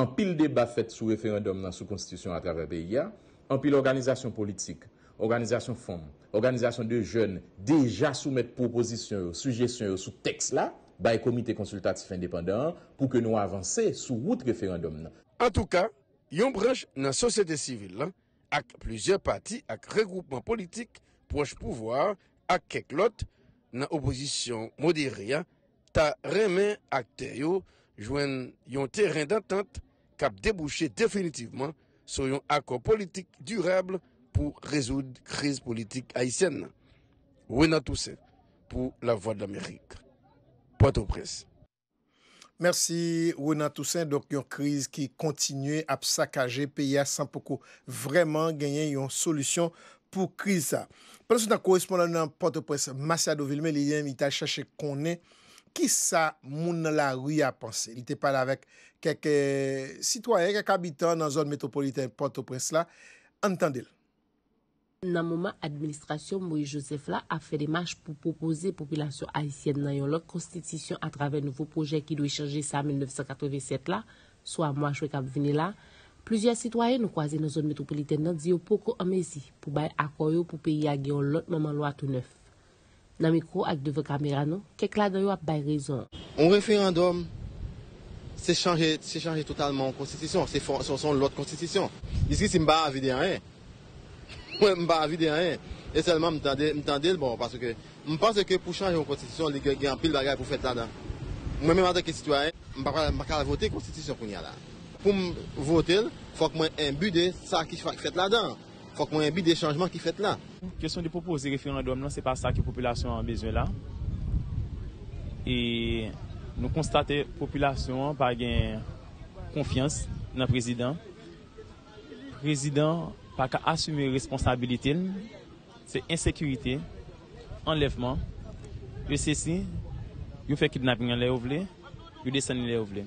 an pil deba fet sou referendom nan sou konstitusyon a traver beya, an pil organizasyon politik, organizasyon fonm, Organizasyon de jen deja soumet proposisyon, sujesyon sou tekst la, bay komite konsultatif independant pou ke nou avanse sou wout referandom nan. An tou ka, yon branche nan sosyete sivil la, ak plizye pati, ak regoupman politik, proj pouvoar, ak keklot, nan oposisyon moderyan, ta remen ak teyo, jwen yon teren d'antante kap debouche definitivman sou yon akor politik durable pou rezoud kriz politik haisyen nan. Wena Toussaint pou la voie d'Amerik. Poitopres. Mersi, Wena Toussaint. Dok yon kriz ki kontinue ap sakaje pe ya sanpoko vreman genyen yon solusyon pou kriz sa. Panansou nan korespondan nan Poitopres Masiadovilme, li yon imita chache konen ki sa moun nan la rui apanse. Li te pale avek keke eh, sitwayen, keke abitan nan zon metropolitane Poitopres la. Antande l. nan mouman administrasyon Moïse Joseph la a fe demache pou propose populasyon Haitienne nan yon lot konstitisyon a traver nouvo projè ki dwey chanje sa 1987 la sou a mouman chwek ap vini la plouzya sitwaye nou kwaze nan zon metropolitè nan diyo poukou amezi pou bay akoyou pou peyi agyon lot maman lo atou neuf nan mikro ak devè kamerano kek la dayo ap bay rezon On referandom se chanje totalman konstitisyon se fonson lot konstitisyon diski si mba avide an e Mwen mba avide an en, e selman mtande, mtande el bon, mpase ke pou chanje ou konstitusyon, li gen apil bagay pou fet la dan. Mwen mwen mante ke sitwa en, mba kal vote konstitusyon pou nye la. Pou mvote el, fok mwen embude sa ki fok fet la dan. Fok mwen embude chanjman ki fet la. Kesyon di popozi refirman doam nan, se pa sa ki populasyon an bezwe la. E nou konstate populasyon bagen konfians nan prezident. Prezident, Pa ka asume responsabilite, se insekurite, enlevman, yo se si, yo fe kidnap nyan le ovle, yo desen le ovle.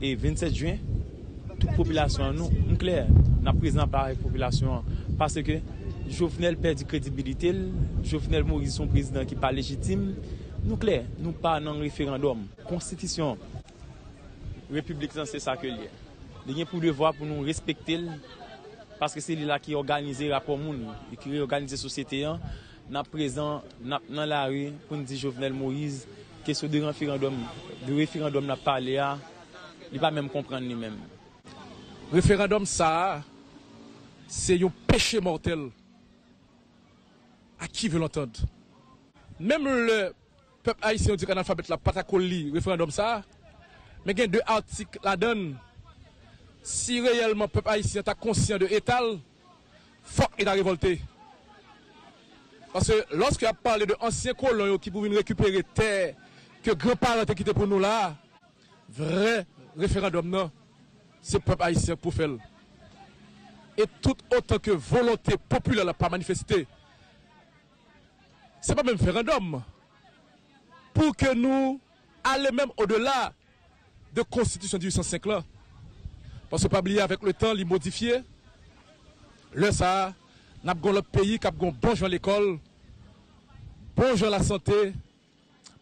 E 27 juen, tout populasyon nou, nou kler, nan prezant pari populasyon, pase ke jovenel perdi kredibilite, jovenel mori son prezident ki pa legitime, nou kler, nou pa nan referandom. Konstitisyon, Republikan se sakye li, deyye pou devwa pou nou respekte l, Paske se li la ki organize la komoun, li ki organize sosyete yan, nan prezant, nan la re, pou ni di Jovenel Moïse, kesou de referandom la pale a, li pa men komprende ni men. Referandom sa, se yo peche mortel. A ki ve l'entend? Mem le pep Aisyen di kan alfabet la patakoli referandom sa, men gen de artik la dene. si réellement le peuple haïtien est conscient de l'état, faut et a révolté. Parce que lorsque a parlé de anciens colons qui pouvaient récupérer terre, que grand parents quitté pour nous là, vrai référendum non, c'est le peuple haïtien pour faire. Et tout autant que volonté populaire n'a pas manifesté, ce n'est pas même référendum. Pour que nous allions même au-delà de la constitution de 1805 là. Parce que pas oublier avec le temps, les modifier. Le ça, nous avons le pays qui a bonjour à l'école, bonjour à la santé,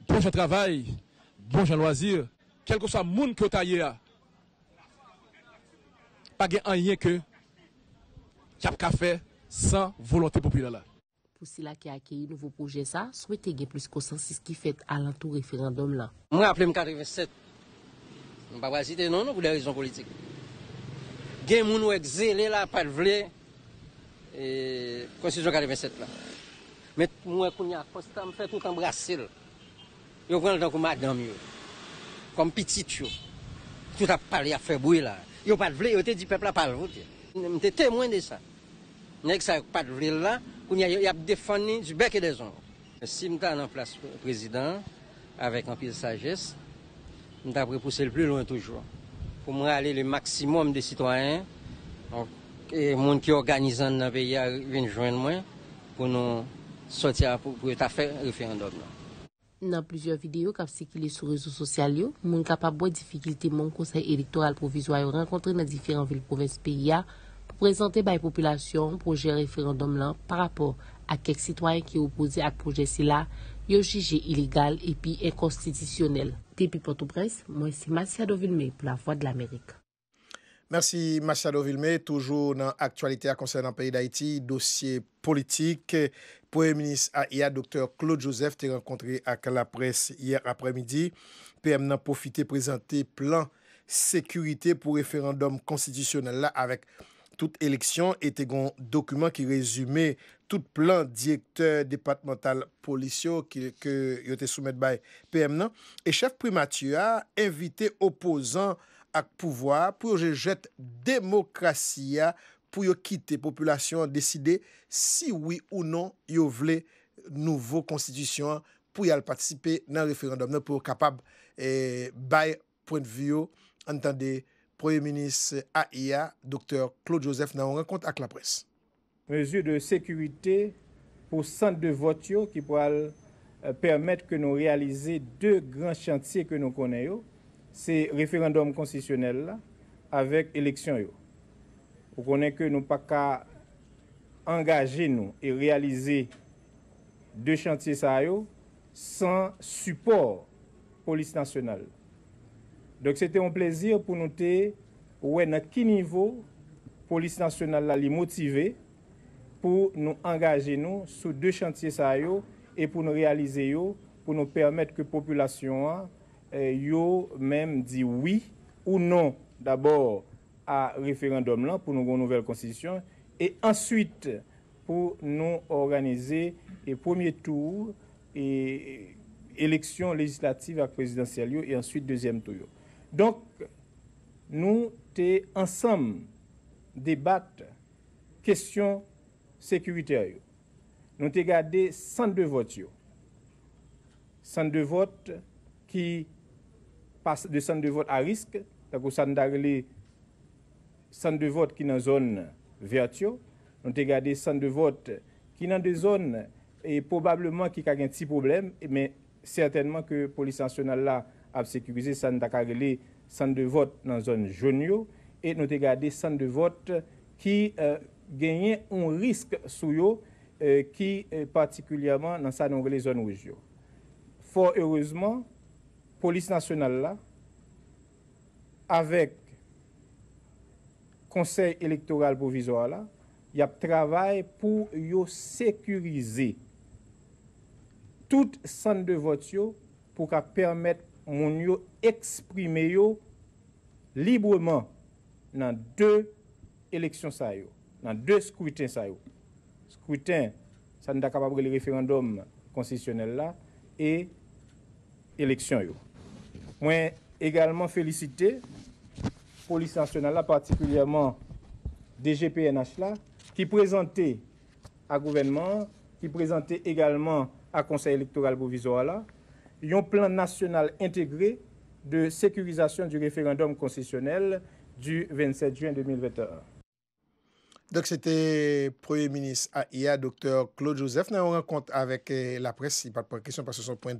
bonjour au travail, bonjour le loisir. Quel que soit le monde que tu as, pas de rien que qui a fait sans volonté populaire. Pour ceux qui ont accueilli nouveau projet, ça, souhaitez plus consensus qui fait à l'entour référendum là. Moi, après 87, je ne sais pas non, non, pour des raisons politiques gen moun ou exilé la vle et constitution 87 là mais moi kounya me fait tout embrasser yo comme madame comme petit tout a parlé à faire bruit là yo pas vle yo te dit peuple pas Je te témoin de ça ça pas là kounya y a du bec et des gens. si suis en place président avec un de sagesse m'ta pousser le plus loin toujours pou mwen re ale le maksimum de sitwanyen, e mwen ki organizan nan veya 20 juan mwen, pou nou soti apou pou et afer referendom nan. Nan plizyon videyo kap se ki li sou rezo sosyal yo, mwen kap ap boye difikilte mwen konsey elektoral provizwa yo renkontre nan diferan vil province peya pou prezante baye populasyon proje referendom lan par apou ak kek sitwanyen ki opoze ak proje se la, yo jiji iligal epi en konstidisyonel. Depi Porto Presse, mwen se Masiado Vilme pou la Voix de l'Amerik. Mersi Masiado Vilme, toujou nan aktualite a konsernan peri d'Haïti, dosye politik. Poe menis a ia, doktor Claude Joseph te renkontre ak la pres yè apremidi. Pe mnen profite prezante plan sekurite pou referandom konstitisyonel la avèk. Tout eleksyon ete gon dokumen ki rezume tout plan dijekteur departemental polisyo ki yo te soumet bay PM nan. Echev primatua, invite opozan ak pouvoi pou yo jejet demokrasiya pou yo kite populasyon deside si oui ou non yo vle nouvo konstitusyon pou yo al patisipe nan referandum nan pou yo kapab bay pointe vyo an tande demokrasiya. Preye-ministre AIA, Dr. Claude Joseph Naonga, kont ak la pres. Prezur de sekurite pou san de vot yo ki pou al euh, permet ke nou realize de gran chantiye ke nou konen yo, se referandom konsisyonel la, avek eleksyon yo. Ou konen ke nou pa ka angaje nou e realize de chantiye sa yo, san suport polis nasyonal. Donc c'était un plaisir pour noter ouais, à quel niveau la police nationale est motivée pour nous engager nous sur deux chantiers et pour nous réaliser pour nous permettre que la population eh, yo même dit oui ou non d'abord à référendum là pour nous avoir une nouvelle constitution et ensuite pour nous organiser le premier tour et élection législative à présidentielle et ensuite deuxième tour. Donk, nou te ansam debat kestyon sekuriter yo. Nou te gade san de vot yo. San de vot ki pas de san de vot a risk, tak ou san dagle san de vot ki nan zon veat yo. Nou te gade san de vot ki nan de zon e probableman ki kagen ti problem, men certainman ke polis ansyonal la ap sekurize san takare li san de vot nan zon joun yo, et nou te gade san de vot ki genye un risk sou yo, ki partikulyaman nan san de vot nan zon joun yo. For heurezman, polis nasyonal la, avek konsey elektoral pou vizwa la, yap travay pou yo sekurize tout san de vot yo pou ka permet polis on yo exprimé librement dans deux élections dans deux scrutins yo. Scrutin, ça n'est pas capable le référendum constitutionnel là, et élection yo. Moi également féliciter police nationale là, particulièrement DGPNH là, qui présentait à gouvernement, qui présentait également à conseil électoral provisoire là, yon plan nasyonal integre de sekurizasyon du referandom konsesyonel du 27 juan 2021. Dok se te proye minis a ia, doktor Claude Joseph, nan wak kont avèk la pres, si pat pou an kesyon, pas se son point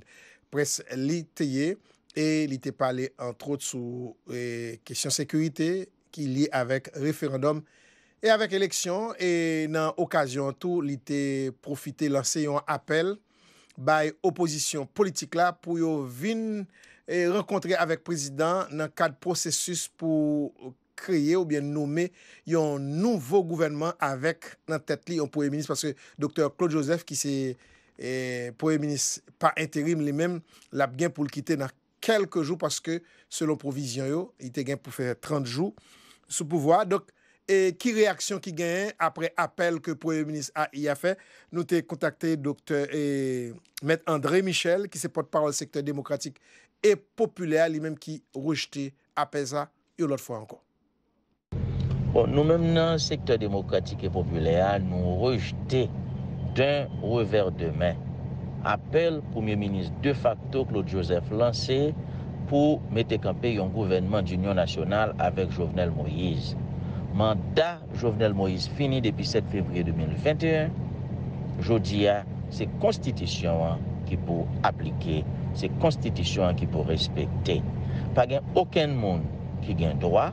pres li teye, e li te pale antrot sou kesyon euh, sekurite ki li avèk referandom e avèk eleksyon, e nan okasyon tou li te profite lanse yon apel bay oposisyon politik la pou yo vin e renkontre avek prezident nan kad prosesus pou kriye ou bien noume yon nouvo gouvenman avek nan tet li yon pouye minis paske doktor Claude Joseph ki se eh, pouye minis pa interim li men lap gen pou l'kite nan kelke jou paske selon provisyon yo ite gen pou fe 30 jou sou pouvoi E ki reaksyon ki gen apre apel ke pouye minis a i a fe nou te kontakte doktor e, met Andre Michel ki se potpare sektor demokratik e populer li menm ki rejte apesa yo lot fwa anko bon, nou menm nan sektor demokratik e populer a nou rejte d'un rever de men apel pouye minis de facto Claude Joseph lanse pou met ekampe yon gouvernement di union nasyonal avek Jovenel Moïse mandat Jovenel Moïse fini depi 7 fevri 2021, jodi ya se konstitisyon ki pou aplike, se konstitisyon ki pou respekte. Pagè, oken moun ki gen doa,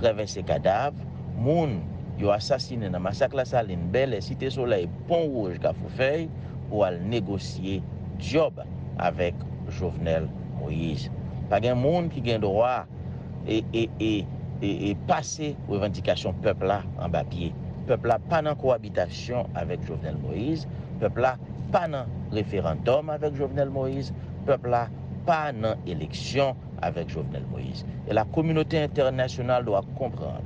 treve se kadav, moun yo asasine nan masakla sa lin bel, e site sola e pon wouj gafou fey, ou al negosye job avèk Jovenel Moïse. Pagè, moun ki gen doa, e, e, e, et passer revendications « Peuple là en papier. « Peuple là pas dans cohabitation avec Jovenel Moïse, Peuple là pas dans référendum avec Jovenel Moïse, Peuple là pas dans élection avec Jovenel Moïse. Et la communauté internationale doit comprendre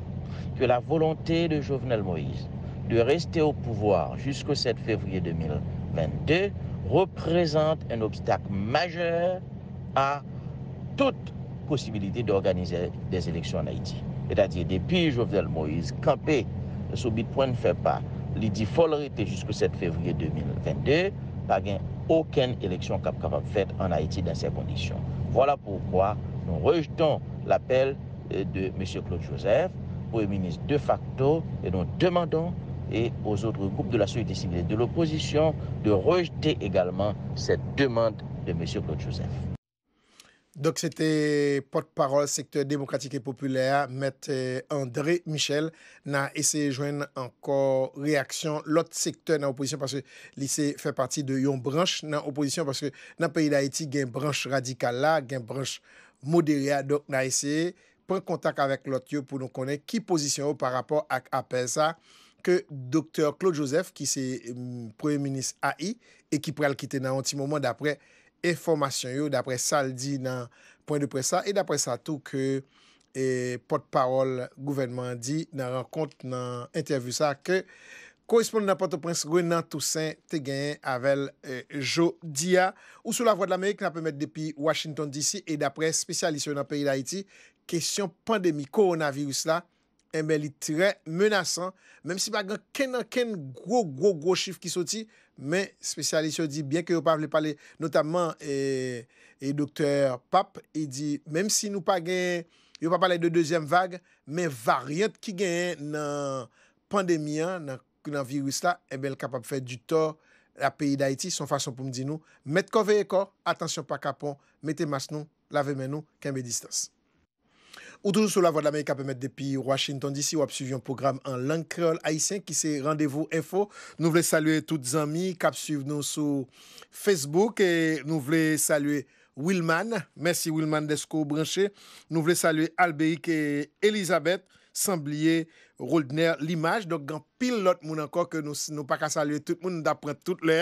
que la volonté de Jovenel Moïse de rester au pouvoir jusqu'au 7 février 2022 représente un obstacle majeur à toute possibilité d'organiser des élections en Haïti. C'est-à-dire, depuis Jovenel Moïse, campé, sous point ne fait pas. Il dit faut jusqu'au 7 février 2022. Pas gain aucune élection capable de faire en Haïti dans ces conditions. Voilà pourquoi nous rejetons l'appel euh, de M. Claude Joseph, Premier ministre de facto, et nous demandons et aux autres groupes de la société civile et de l'opposition de rejeter également cette demande de M. Claude Joseph. Dok se te pot parol sektor demokratik e populer met Andre Michel nan ese joen anko reaksyon lot sektor nan oposisyon parce li se fe parti de yon branche nan oposisyon parce nan peyi da eti gen branche radikala, gen branche moderia. Dok nan ese pre kontak avèk lot yo pou nou konen ki posisyon ou par rapport ak apè sa ke doktor Claude Joseph ki se preminis AI e ki pral kite nan anti-mouman dapre e formasyon yo dapre sal di nan pon de presa e dapre sa tou ke e pot parol gouvenman di nan rang kont nan intervy sa ke koresponde nan pot o prins renan tousen te genye avel e, jo dia ou sou la vwa de l'Amerik nan pwemet depi Washington DC e dapre spesyalisyon nan peyi l'Haiti, kesyon pandemi koronavirus la Mè eh li tre menasan, mèm si pa gen ken nan ken gwo gwo gwo chif ki soti, mè spesyalisyo di, bèn ke yo pa vle pale, notamman, e doktèr pap, e di, mèm si nou pa gen, yo pa pale de deuxième vague, mè variant ki gen nan pandemian, nan virus la, mè l kapap fè du to, la peyi d'Haïti, son fason pou mdi nou, mèd koveye ko, atensyon pa kapon, mète mas nou, lave men nou, ken mè distans. Ou toujou sou la Voix d'Amérique a pe met depi Washington DC, ou ap suivi an program an Langue Creole Haïsien ki se Rendez-vous Info. Nou vle salue tout zami, kap suiv nou sou Facebook, nou vle salue Wilman, mersi Wilman Desco Branche, nou vle salue Albeik et Elisabeth, Samblier, Roldner, Limage, donk gen pil lot moun anko ke nou pa ka salue tout moun, nou da prent tout lè.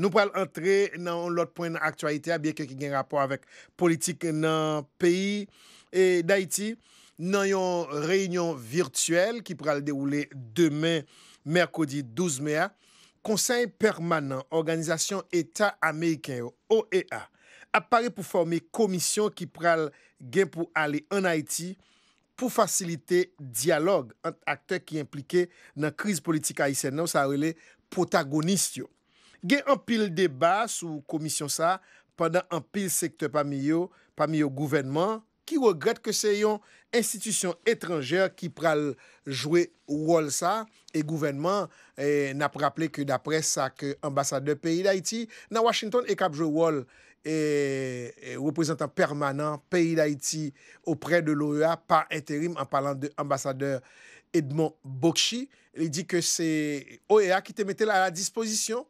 Nou pral entre nan lot pwen an aktualite, a bieke ki gen rapor avek politik nan peyi. Et d'Haïti, nan yon réunion virtuel ki pral déwoulé demè mèrkodi 12 mèa, konsey permanent, Organizasyon Eta Amèyken yo, OEA, apare pou formé komisyon ki pral gen pou ale an Haïti pou fasilite diyalogue ant akte ki implike nan kriz politika non, Aysen nou sa wèle potagonist yo. Gen an pil deba sou komisyon sa, pandan an pil sektè pa mi yo, pa mi yo gouvenman, ki regrette ke se yon institisyon etranjer ki pral jwe wol sa, e gouvenman na praple ke dapre sa ke ambasadeur peyi l'Haiti. Nan Washington, ek ap jwe wol, reprezentant permanent peyi l'Haiti opre de l'OEA par enterim, an palan de ambasadeur Edmond Bokshi, li di ke se OEA ki te mette la la disposisyon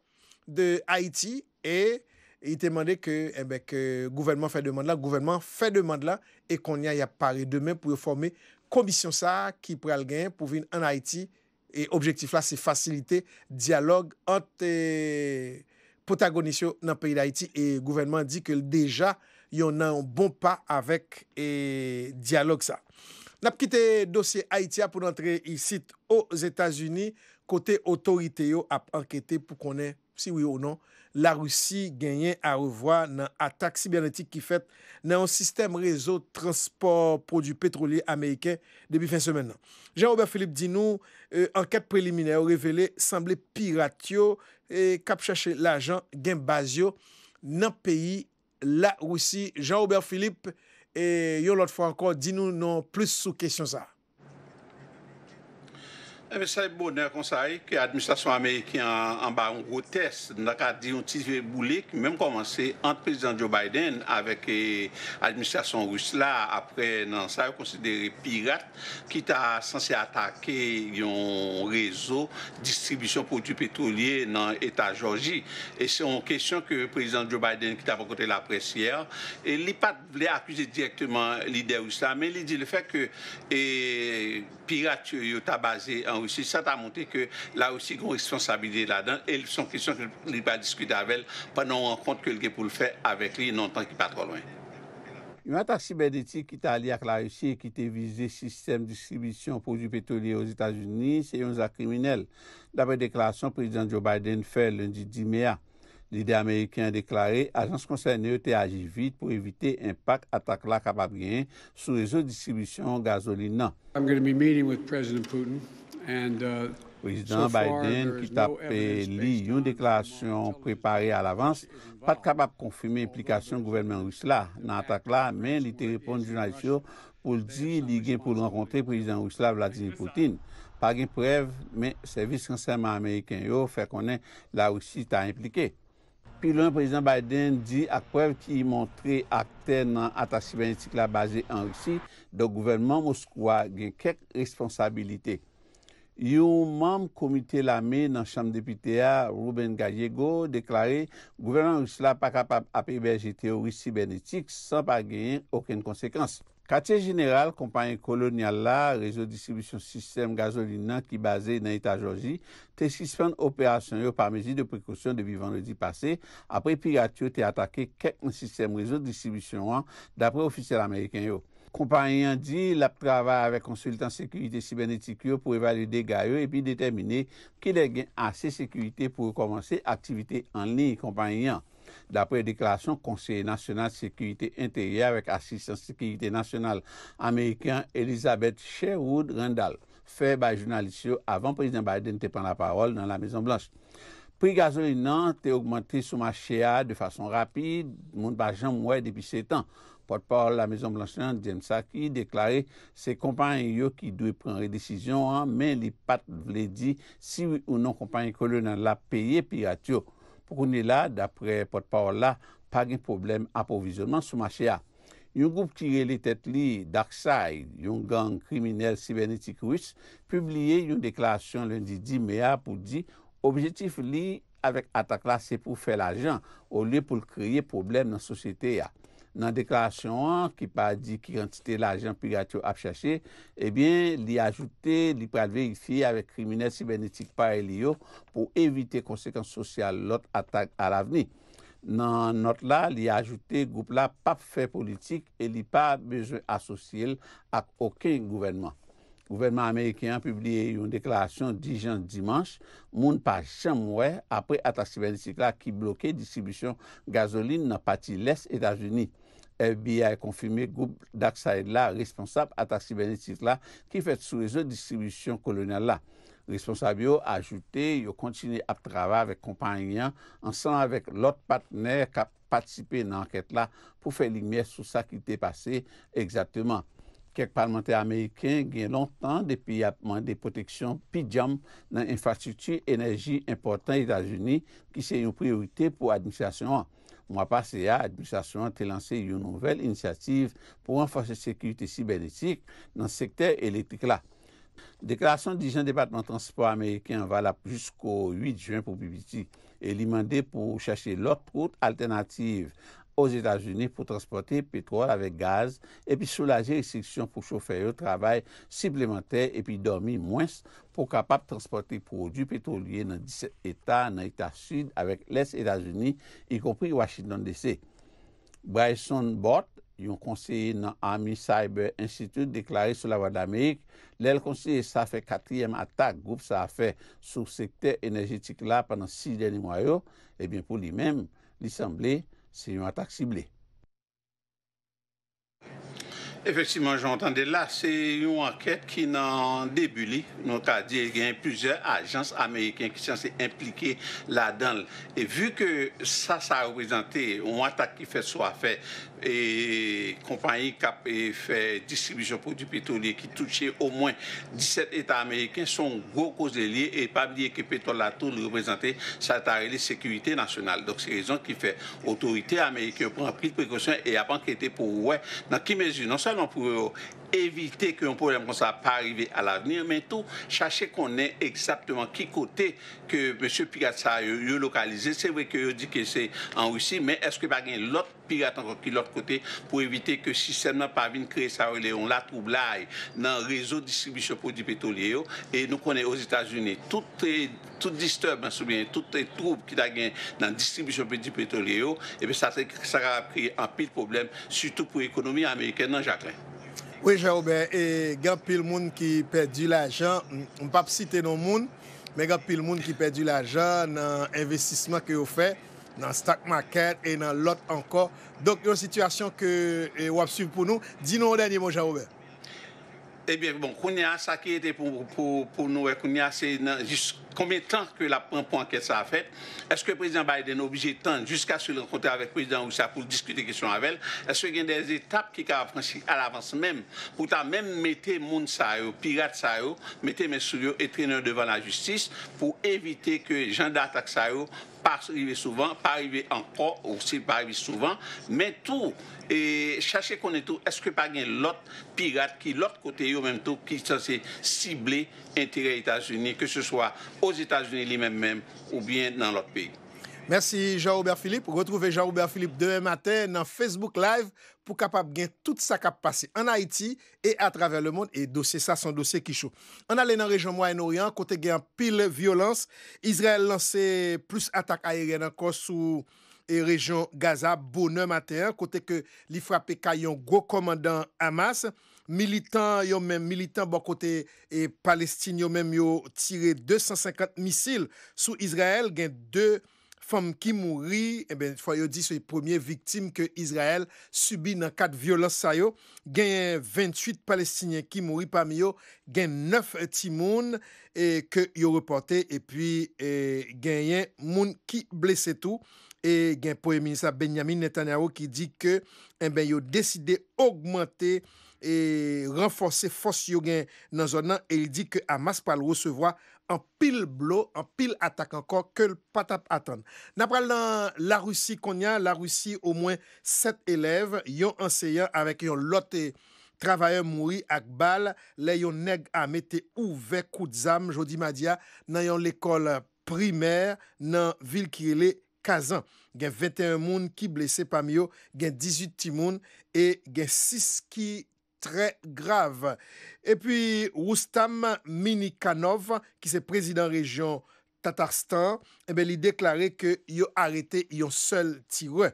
de Haiti e... E ite mande ke eh gouvernman fè demande la, gouvernman fè demande la, e kon ya y eh, bon eh, ap pare demen pou yo forme komisyon sa ki pral gen pou vin an Haiti. E objektif la se fasilite dialog ante potagonisyon nan peyi d'Haiti. E gouvernman di ke deja yon nan bon pa avèk dialog sa. Nap kite dosye Haitia pou nan tre y sit o Zetasuni, kote otorite yo ap anketè pou konen si ou yo ou non, La Roussi genyen a revwa nan atak sibernetik ki fet nan yon sistem rezo transport prodou petrolier ameyken debi fin semen nan. Jean-Robert Philippe din nou euh, anket preliminè ou revele sanble pirat yo e kap chache la jan genbaz yo nan peyi la Roussi. Jean-Robert Philippe, e, yo lot fwa anko, din nou nan plus sou kesyon sa. Eh c'est un bonheur qu'on sache que l'administration américaine en, bas un gros test. Nous dit un petit boulet qui même commencé entre président Joe Biden avec eh, l'administration russe là. Après, non, ça considéré pirate qui t'a censé attaquer un réseau distribution de produits pétroliers dans l'État de Georgie. Et c'est une question que le président Joe Biden qui a rencontré la presse hier. Et il n'a pas voulu accuser directement l'idée russe mais il dit le fait que les eh, pirates sont basé en ou si sa ta monti ke la ou si kou responsabili la dan, el son krisyon ke li pa diskute avèl, pa nan an kont ke lge pou l fè avèk li, nan tan ki pa trol wè. Yon atak sibe detik ki ta li ak la ou si, ki te vize sistem diskribisyon poujou petouli ou zi tajouni, se yon za kriminell. Dabè deklasyon, prezident Joe Biden fè lundi 10 mea. Lidey Amerikyan deklare, agans konsernye te aji vit pou evite impak atakla kapap gen sou rezo distribisyon gazolin nan. Prezident Biden ki tape li yon deklarasyon prepari al avans, pat kapap konfime implikasyon gouvermen Rusla nan atakla, men li te repon jounalisyon pou ldi li gen pou lwenkontre prezident Rusla Vladimir Putin. Pag gen prev, men servis konsernman Amerikyan yo fe konen la Rusli ta implike. Pi lwen prezident Biden di akwev ki yi montre akte nan atas sibe nitik la baze an risi do gouvenman mouskwa gen kek responsabilite. Yon mame komite lame nan chanm depite a Ruben Gallego deklare gouvenman risi la pa kapap api bejete ou risi sibe nitik san pa gen oken konsekansi. Katye jeneral, kompanyen kolonyal la, rezo distribusyon sistem gazolin nan ki base nan Eta Georgi, te sispon operasyon yo par mezi de prekosyon de vivan lodi pase apre piratyo te atake kek mwen sistem rezo distribusyon an dapre ofissel Ameriken yo. Kompanyen di, la prava ave konsultan sekurite sibernetik yo pou evalude gayo epi determine ki le gen ase sekurite pou komanse aktivite an li, kompanyen. Dapre deklarasyon, Konseye nasyonal sekurite interye avek asisten sekurite nasyonal amerykan Elizabeth Sherwood Randall fey ba jounalisyon avan prezident Biden te pan la parol nan la Mezon Blanche. Pri gazouli nan te augmenti souma chea de fason rapi, moun bajan mouè depi setan. Pot parol la Mezon Blanche nan James Saki deklari se kompany yo ki dwe pran re desisyon an, men li pat vle di si ou non kompany kolon nan la peye pirat yo. Poukouni la, dapre potpaw la, pa gen problem apovizyonman soumache ya. Yon goup ki relitet li, Darkside, yon gang kriminel sibernetik rwis, publiye yon deklaasyon lundi di mea pou di, objetif li avèk atak la se pou fè l'ajan, ou li pou kreye problem nan sosyete ya. Nan deklarasyon an, ki pa di ki rentite l'ajan pi gati yo ap chache, ebyen li ajoute li pral verifiye ave krimine si benetik pa el yo pou evite konsekans sosyal lot atak al avni. Nan not la, li ajoute goup la pa fe politik e li pa bejwen asosyele ak okey gouvenman. Gouvenman Amerikyan publie yon deklarasyon dijan dimans, moun pa chamwe apre atak si benetik la ki bloke disibisyon gazoline nan pati les Etats-Unis. FBI konfirmè goup d'aksayèd la responsab atak sibele tit la ki fèt sou lesot distribisyon kolonèl la. Responsab yo ajoute yo kontinè ap travè avèk kompanyen ansan avèk lot patnèr kap patisipè nan anket la pou fè lignè sou sa ki te pase exactement. Kèk parlementè amèyken gen lontan de pi apman de proteksyon pijam nan infrastritu enerji important Etat-Unis ki se yon priorité pou administasyon an. Mwa pase ya, administrasyon te lanse yon nouvel inisiativ pou anforse sekurite sibernetik nan sekter elektrik la. Deklarasyon dijan Departement Transpor Ameriken va la pou jiskou 8 Juin pou Bibiti e li mande pou chache lot kout alternativ. os Etats-Unis pou transporte petrol avek gaz, epi soulaje restriksyon pou choufer yo, trabay simplemente epi dormi mwens pou kapap transporte prodou petrolie nan 17 Etats, nan Etats-Sud avek les Etats-Unis, y kompri Washington DC. Bryson Bort, yon konseye nan Army Cyber Institute, deklare sou la wad Amerik, lèl konseye, sa fe katriyem atak, group sa fe sou sektè enerjitik la panan 6 deni mwayo, ebyen eh pou li men, l'isemblee, c'est une attaque ciblée. Effectivement, j'entendais là, c'est une enquête qui n'en début. Donc, à y a plusieurs agences américaines qui sont impliquées là-dedans. Et vu que ça, ça a représenté une attaque qui fait soit fait et compagnie qui a fait distribution de produits pétroliers qui touchait au moins 17 États américains sont gros causes liés et pas oublier que pétrole à tout représenter ça a la sécurité nationale. Donc, c'est raison qui fait autorité américaine prendre plus de précaution et a enquêter pour ouais dans qui mesure non non pour éviter qu'un problème comme ça ne pas arriver à l'avenir, mais tout, chercher qu'on ait exactement qui côté que M. Pirate a localisé. C'est vrai que dit que c'est en Russie, mais est-ce que pas l'autre pirate encore qui l'autre côté pour éviter que le système n'a pas venu créer ça, on la trouble dans le réseau de distribution pour du pétrolier? Et nous connaissons aux États-Unis toutes les toutes les troubles qui a gagné dans la distribution de pétrolier et ça, ça a créé un pile problème, surtout pour l'économie américaine, non, Jacqueline. Oui, Jean-Aubert, et il y a pile monde qui perdu l'argent. On ne pas citer nos monde, mais il y a pile monde qui perdu l'argent dans l'investissement que vous fait dans le stock market et dans l'autre encore. Donc, il y a une situation que est eh, suivre pour nous. Dis-nous un dernier mot, Jean-Aubert. Eh bien, bon, qu'on a ça qui était pour, pour, pour nous, c'est juste combien de temps que la prend enquête ça a fait Est-ce que le président Biden est obligé de temps jusqu'à se rencontrer avec le président Oussa pour discuter des questions avec elle Est-ce qu'il y a des étapes qui sont à l'avance même pour même mettre moun gens, pirate mettre mes sous et traîner devant la justice pour éviter que gens d'attaque ça yo pas arriver souvent, pas arriver encore, aussi pas arriver souvent, mais tout, et chercher qu'on est tout, est-ce que pas gagne l'autre pirate qui l'autre côté même tout qui est censé cibler intérêt États-Unis, que ce soit aux Etats-Unis li mèm mèm ou bien nan lot pey. Merci Jean-Roubert Philippe. Retrouvez Jean-Roubert Philippe demè matin nan Facebook Live pou kapap gen tout sa kap passe en Haïti et a travers le monde. Et dosye sa, son dosye ki chou. An alè nan rejon Moyen-Orient, kote gen pil violans, Israel lansè plus atak ayerien an kon sou e rejon Gaza bonè matin, kote ke li frape kayon go komandan Hamas, militant yo men, militant bakote bon e palestine yo men yo tire 250 misil sou Israel gen 2 fom ki mouri, e ben fwa yo di sou yon premier viktim ke Israel subi nan 4 violos sa yo gen 28 palestine ki mouri pami yo, eh, gen 9 ti moun ke yo reporte, e pi gen yon moun ki blese tou e gen poe minister Benjamin Netanyahu ki di ke, e eh ben yo deside augmente E renfonse fos yo gen nan zon nan e li di ke Amas Palrou se vwa an pil blo, an pil atak ankor ke l patap atan. Napral nan la russi kon ya, la russi ou mwen set elev, yon anseyan avek yon lote travaye mwoui ak bal, le yon neg a mette ouvek kout zam, jodi madia, nan yon lekol primer, nan vil ki ele kazan. Gen 21 moun ki blese pa myo, gen 18 timoun, e gen 6 ki Très grave. Et puis, Roustam Minikanov, ki se prezident région Tatarstan, eh li deklaré que yo arete yon seul tire.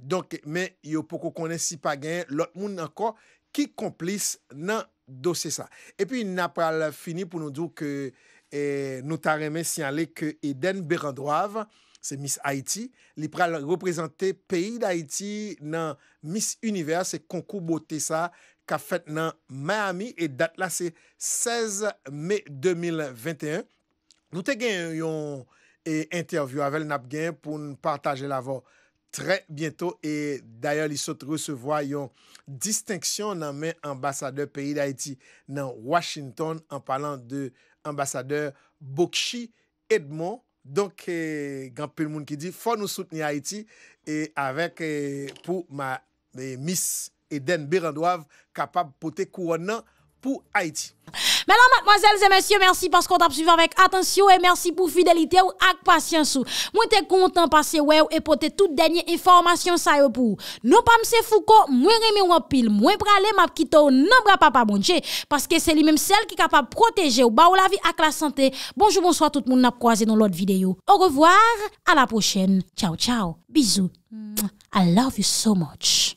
Donc, men, yo poko konen si pa gen, lot moun anko ki komplis nan dosye sa. Et puis, na pral fini pou nou djou ke eh, nou tareme s'y ale ke Eden Berendwav, se Miss Haïti, li pral reprezenté peyi d'Haïti nan Miss Universe se konkou bote sa ka fet nan Miami e dat la se 16 May 2021. Loute gen yon interview avel nap gen pou nou partaje lavo tre biento e daye li sot recevo yon disteksyon nan men ambasadeur peyi da iti nan Washington an palan de ambasadeur Bokshi Edmon donk eh, gen pel moun ki di fwa nou soutni a iti e avek eh, pou ma eh, mis Eden Birendouav kapab pote kouon nan pou Haiti. Mè nan, mademoiselles et messieurs, merci parce qu'on t'a suive avec attention et merci pour fidélité ou ak patience. Mwen te kontan passe ouè ou epote tout denye informasyon sa yo pou. Non pa mse fouko, mwen reme ou apil, mwen pralè map kito ou nan bra pa pa mounche bon parce ke se li mèm sel ki kapab protege ou ba ou la vi ak la santé. Bonjou, bonsoir tout moun ap kroaze nou lot videyo. Au revoir, a la pochène. Ciao, ciao, bizou. I love you so much.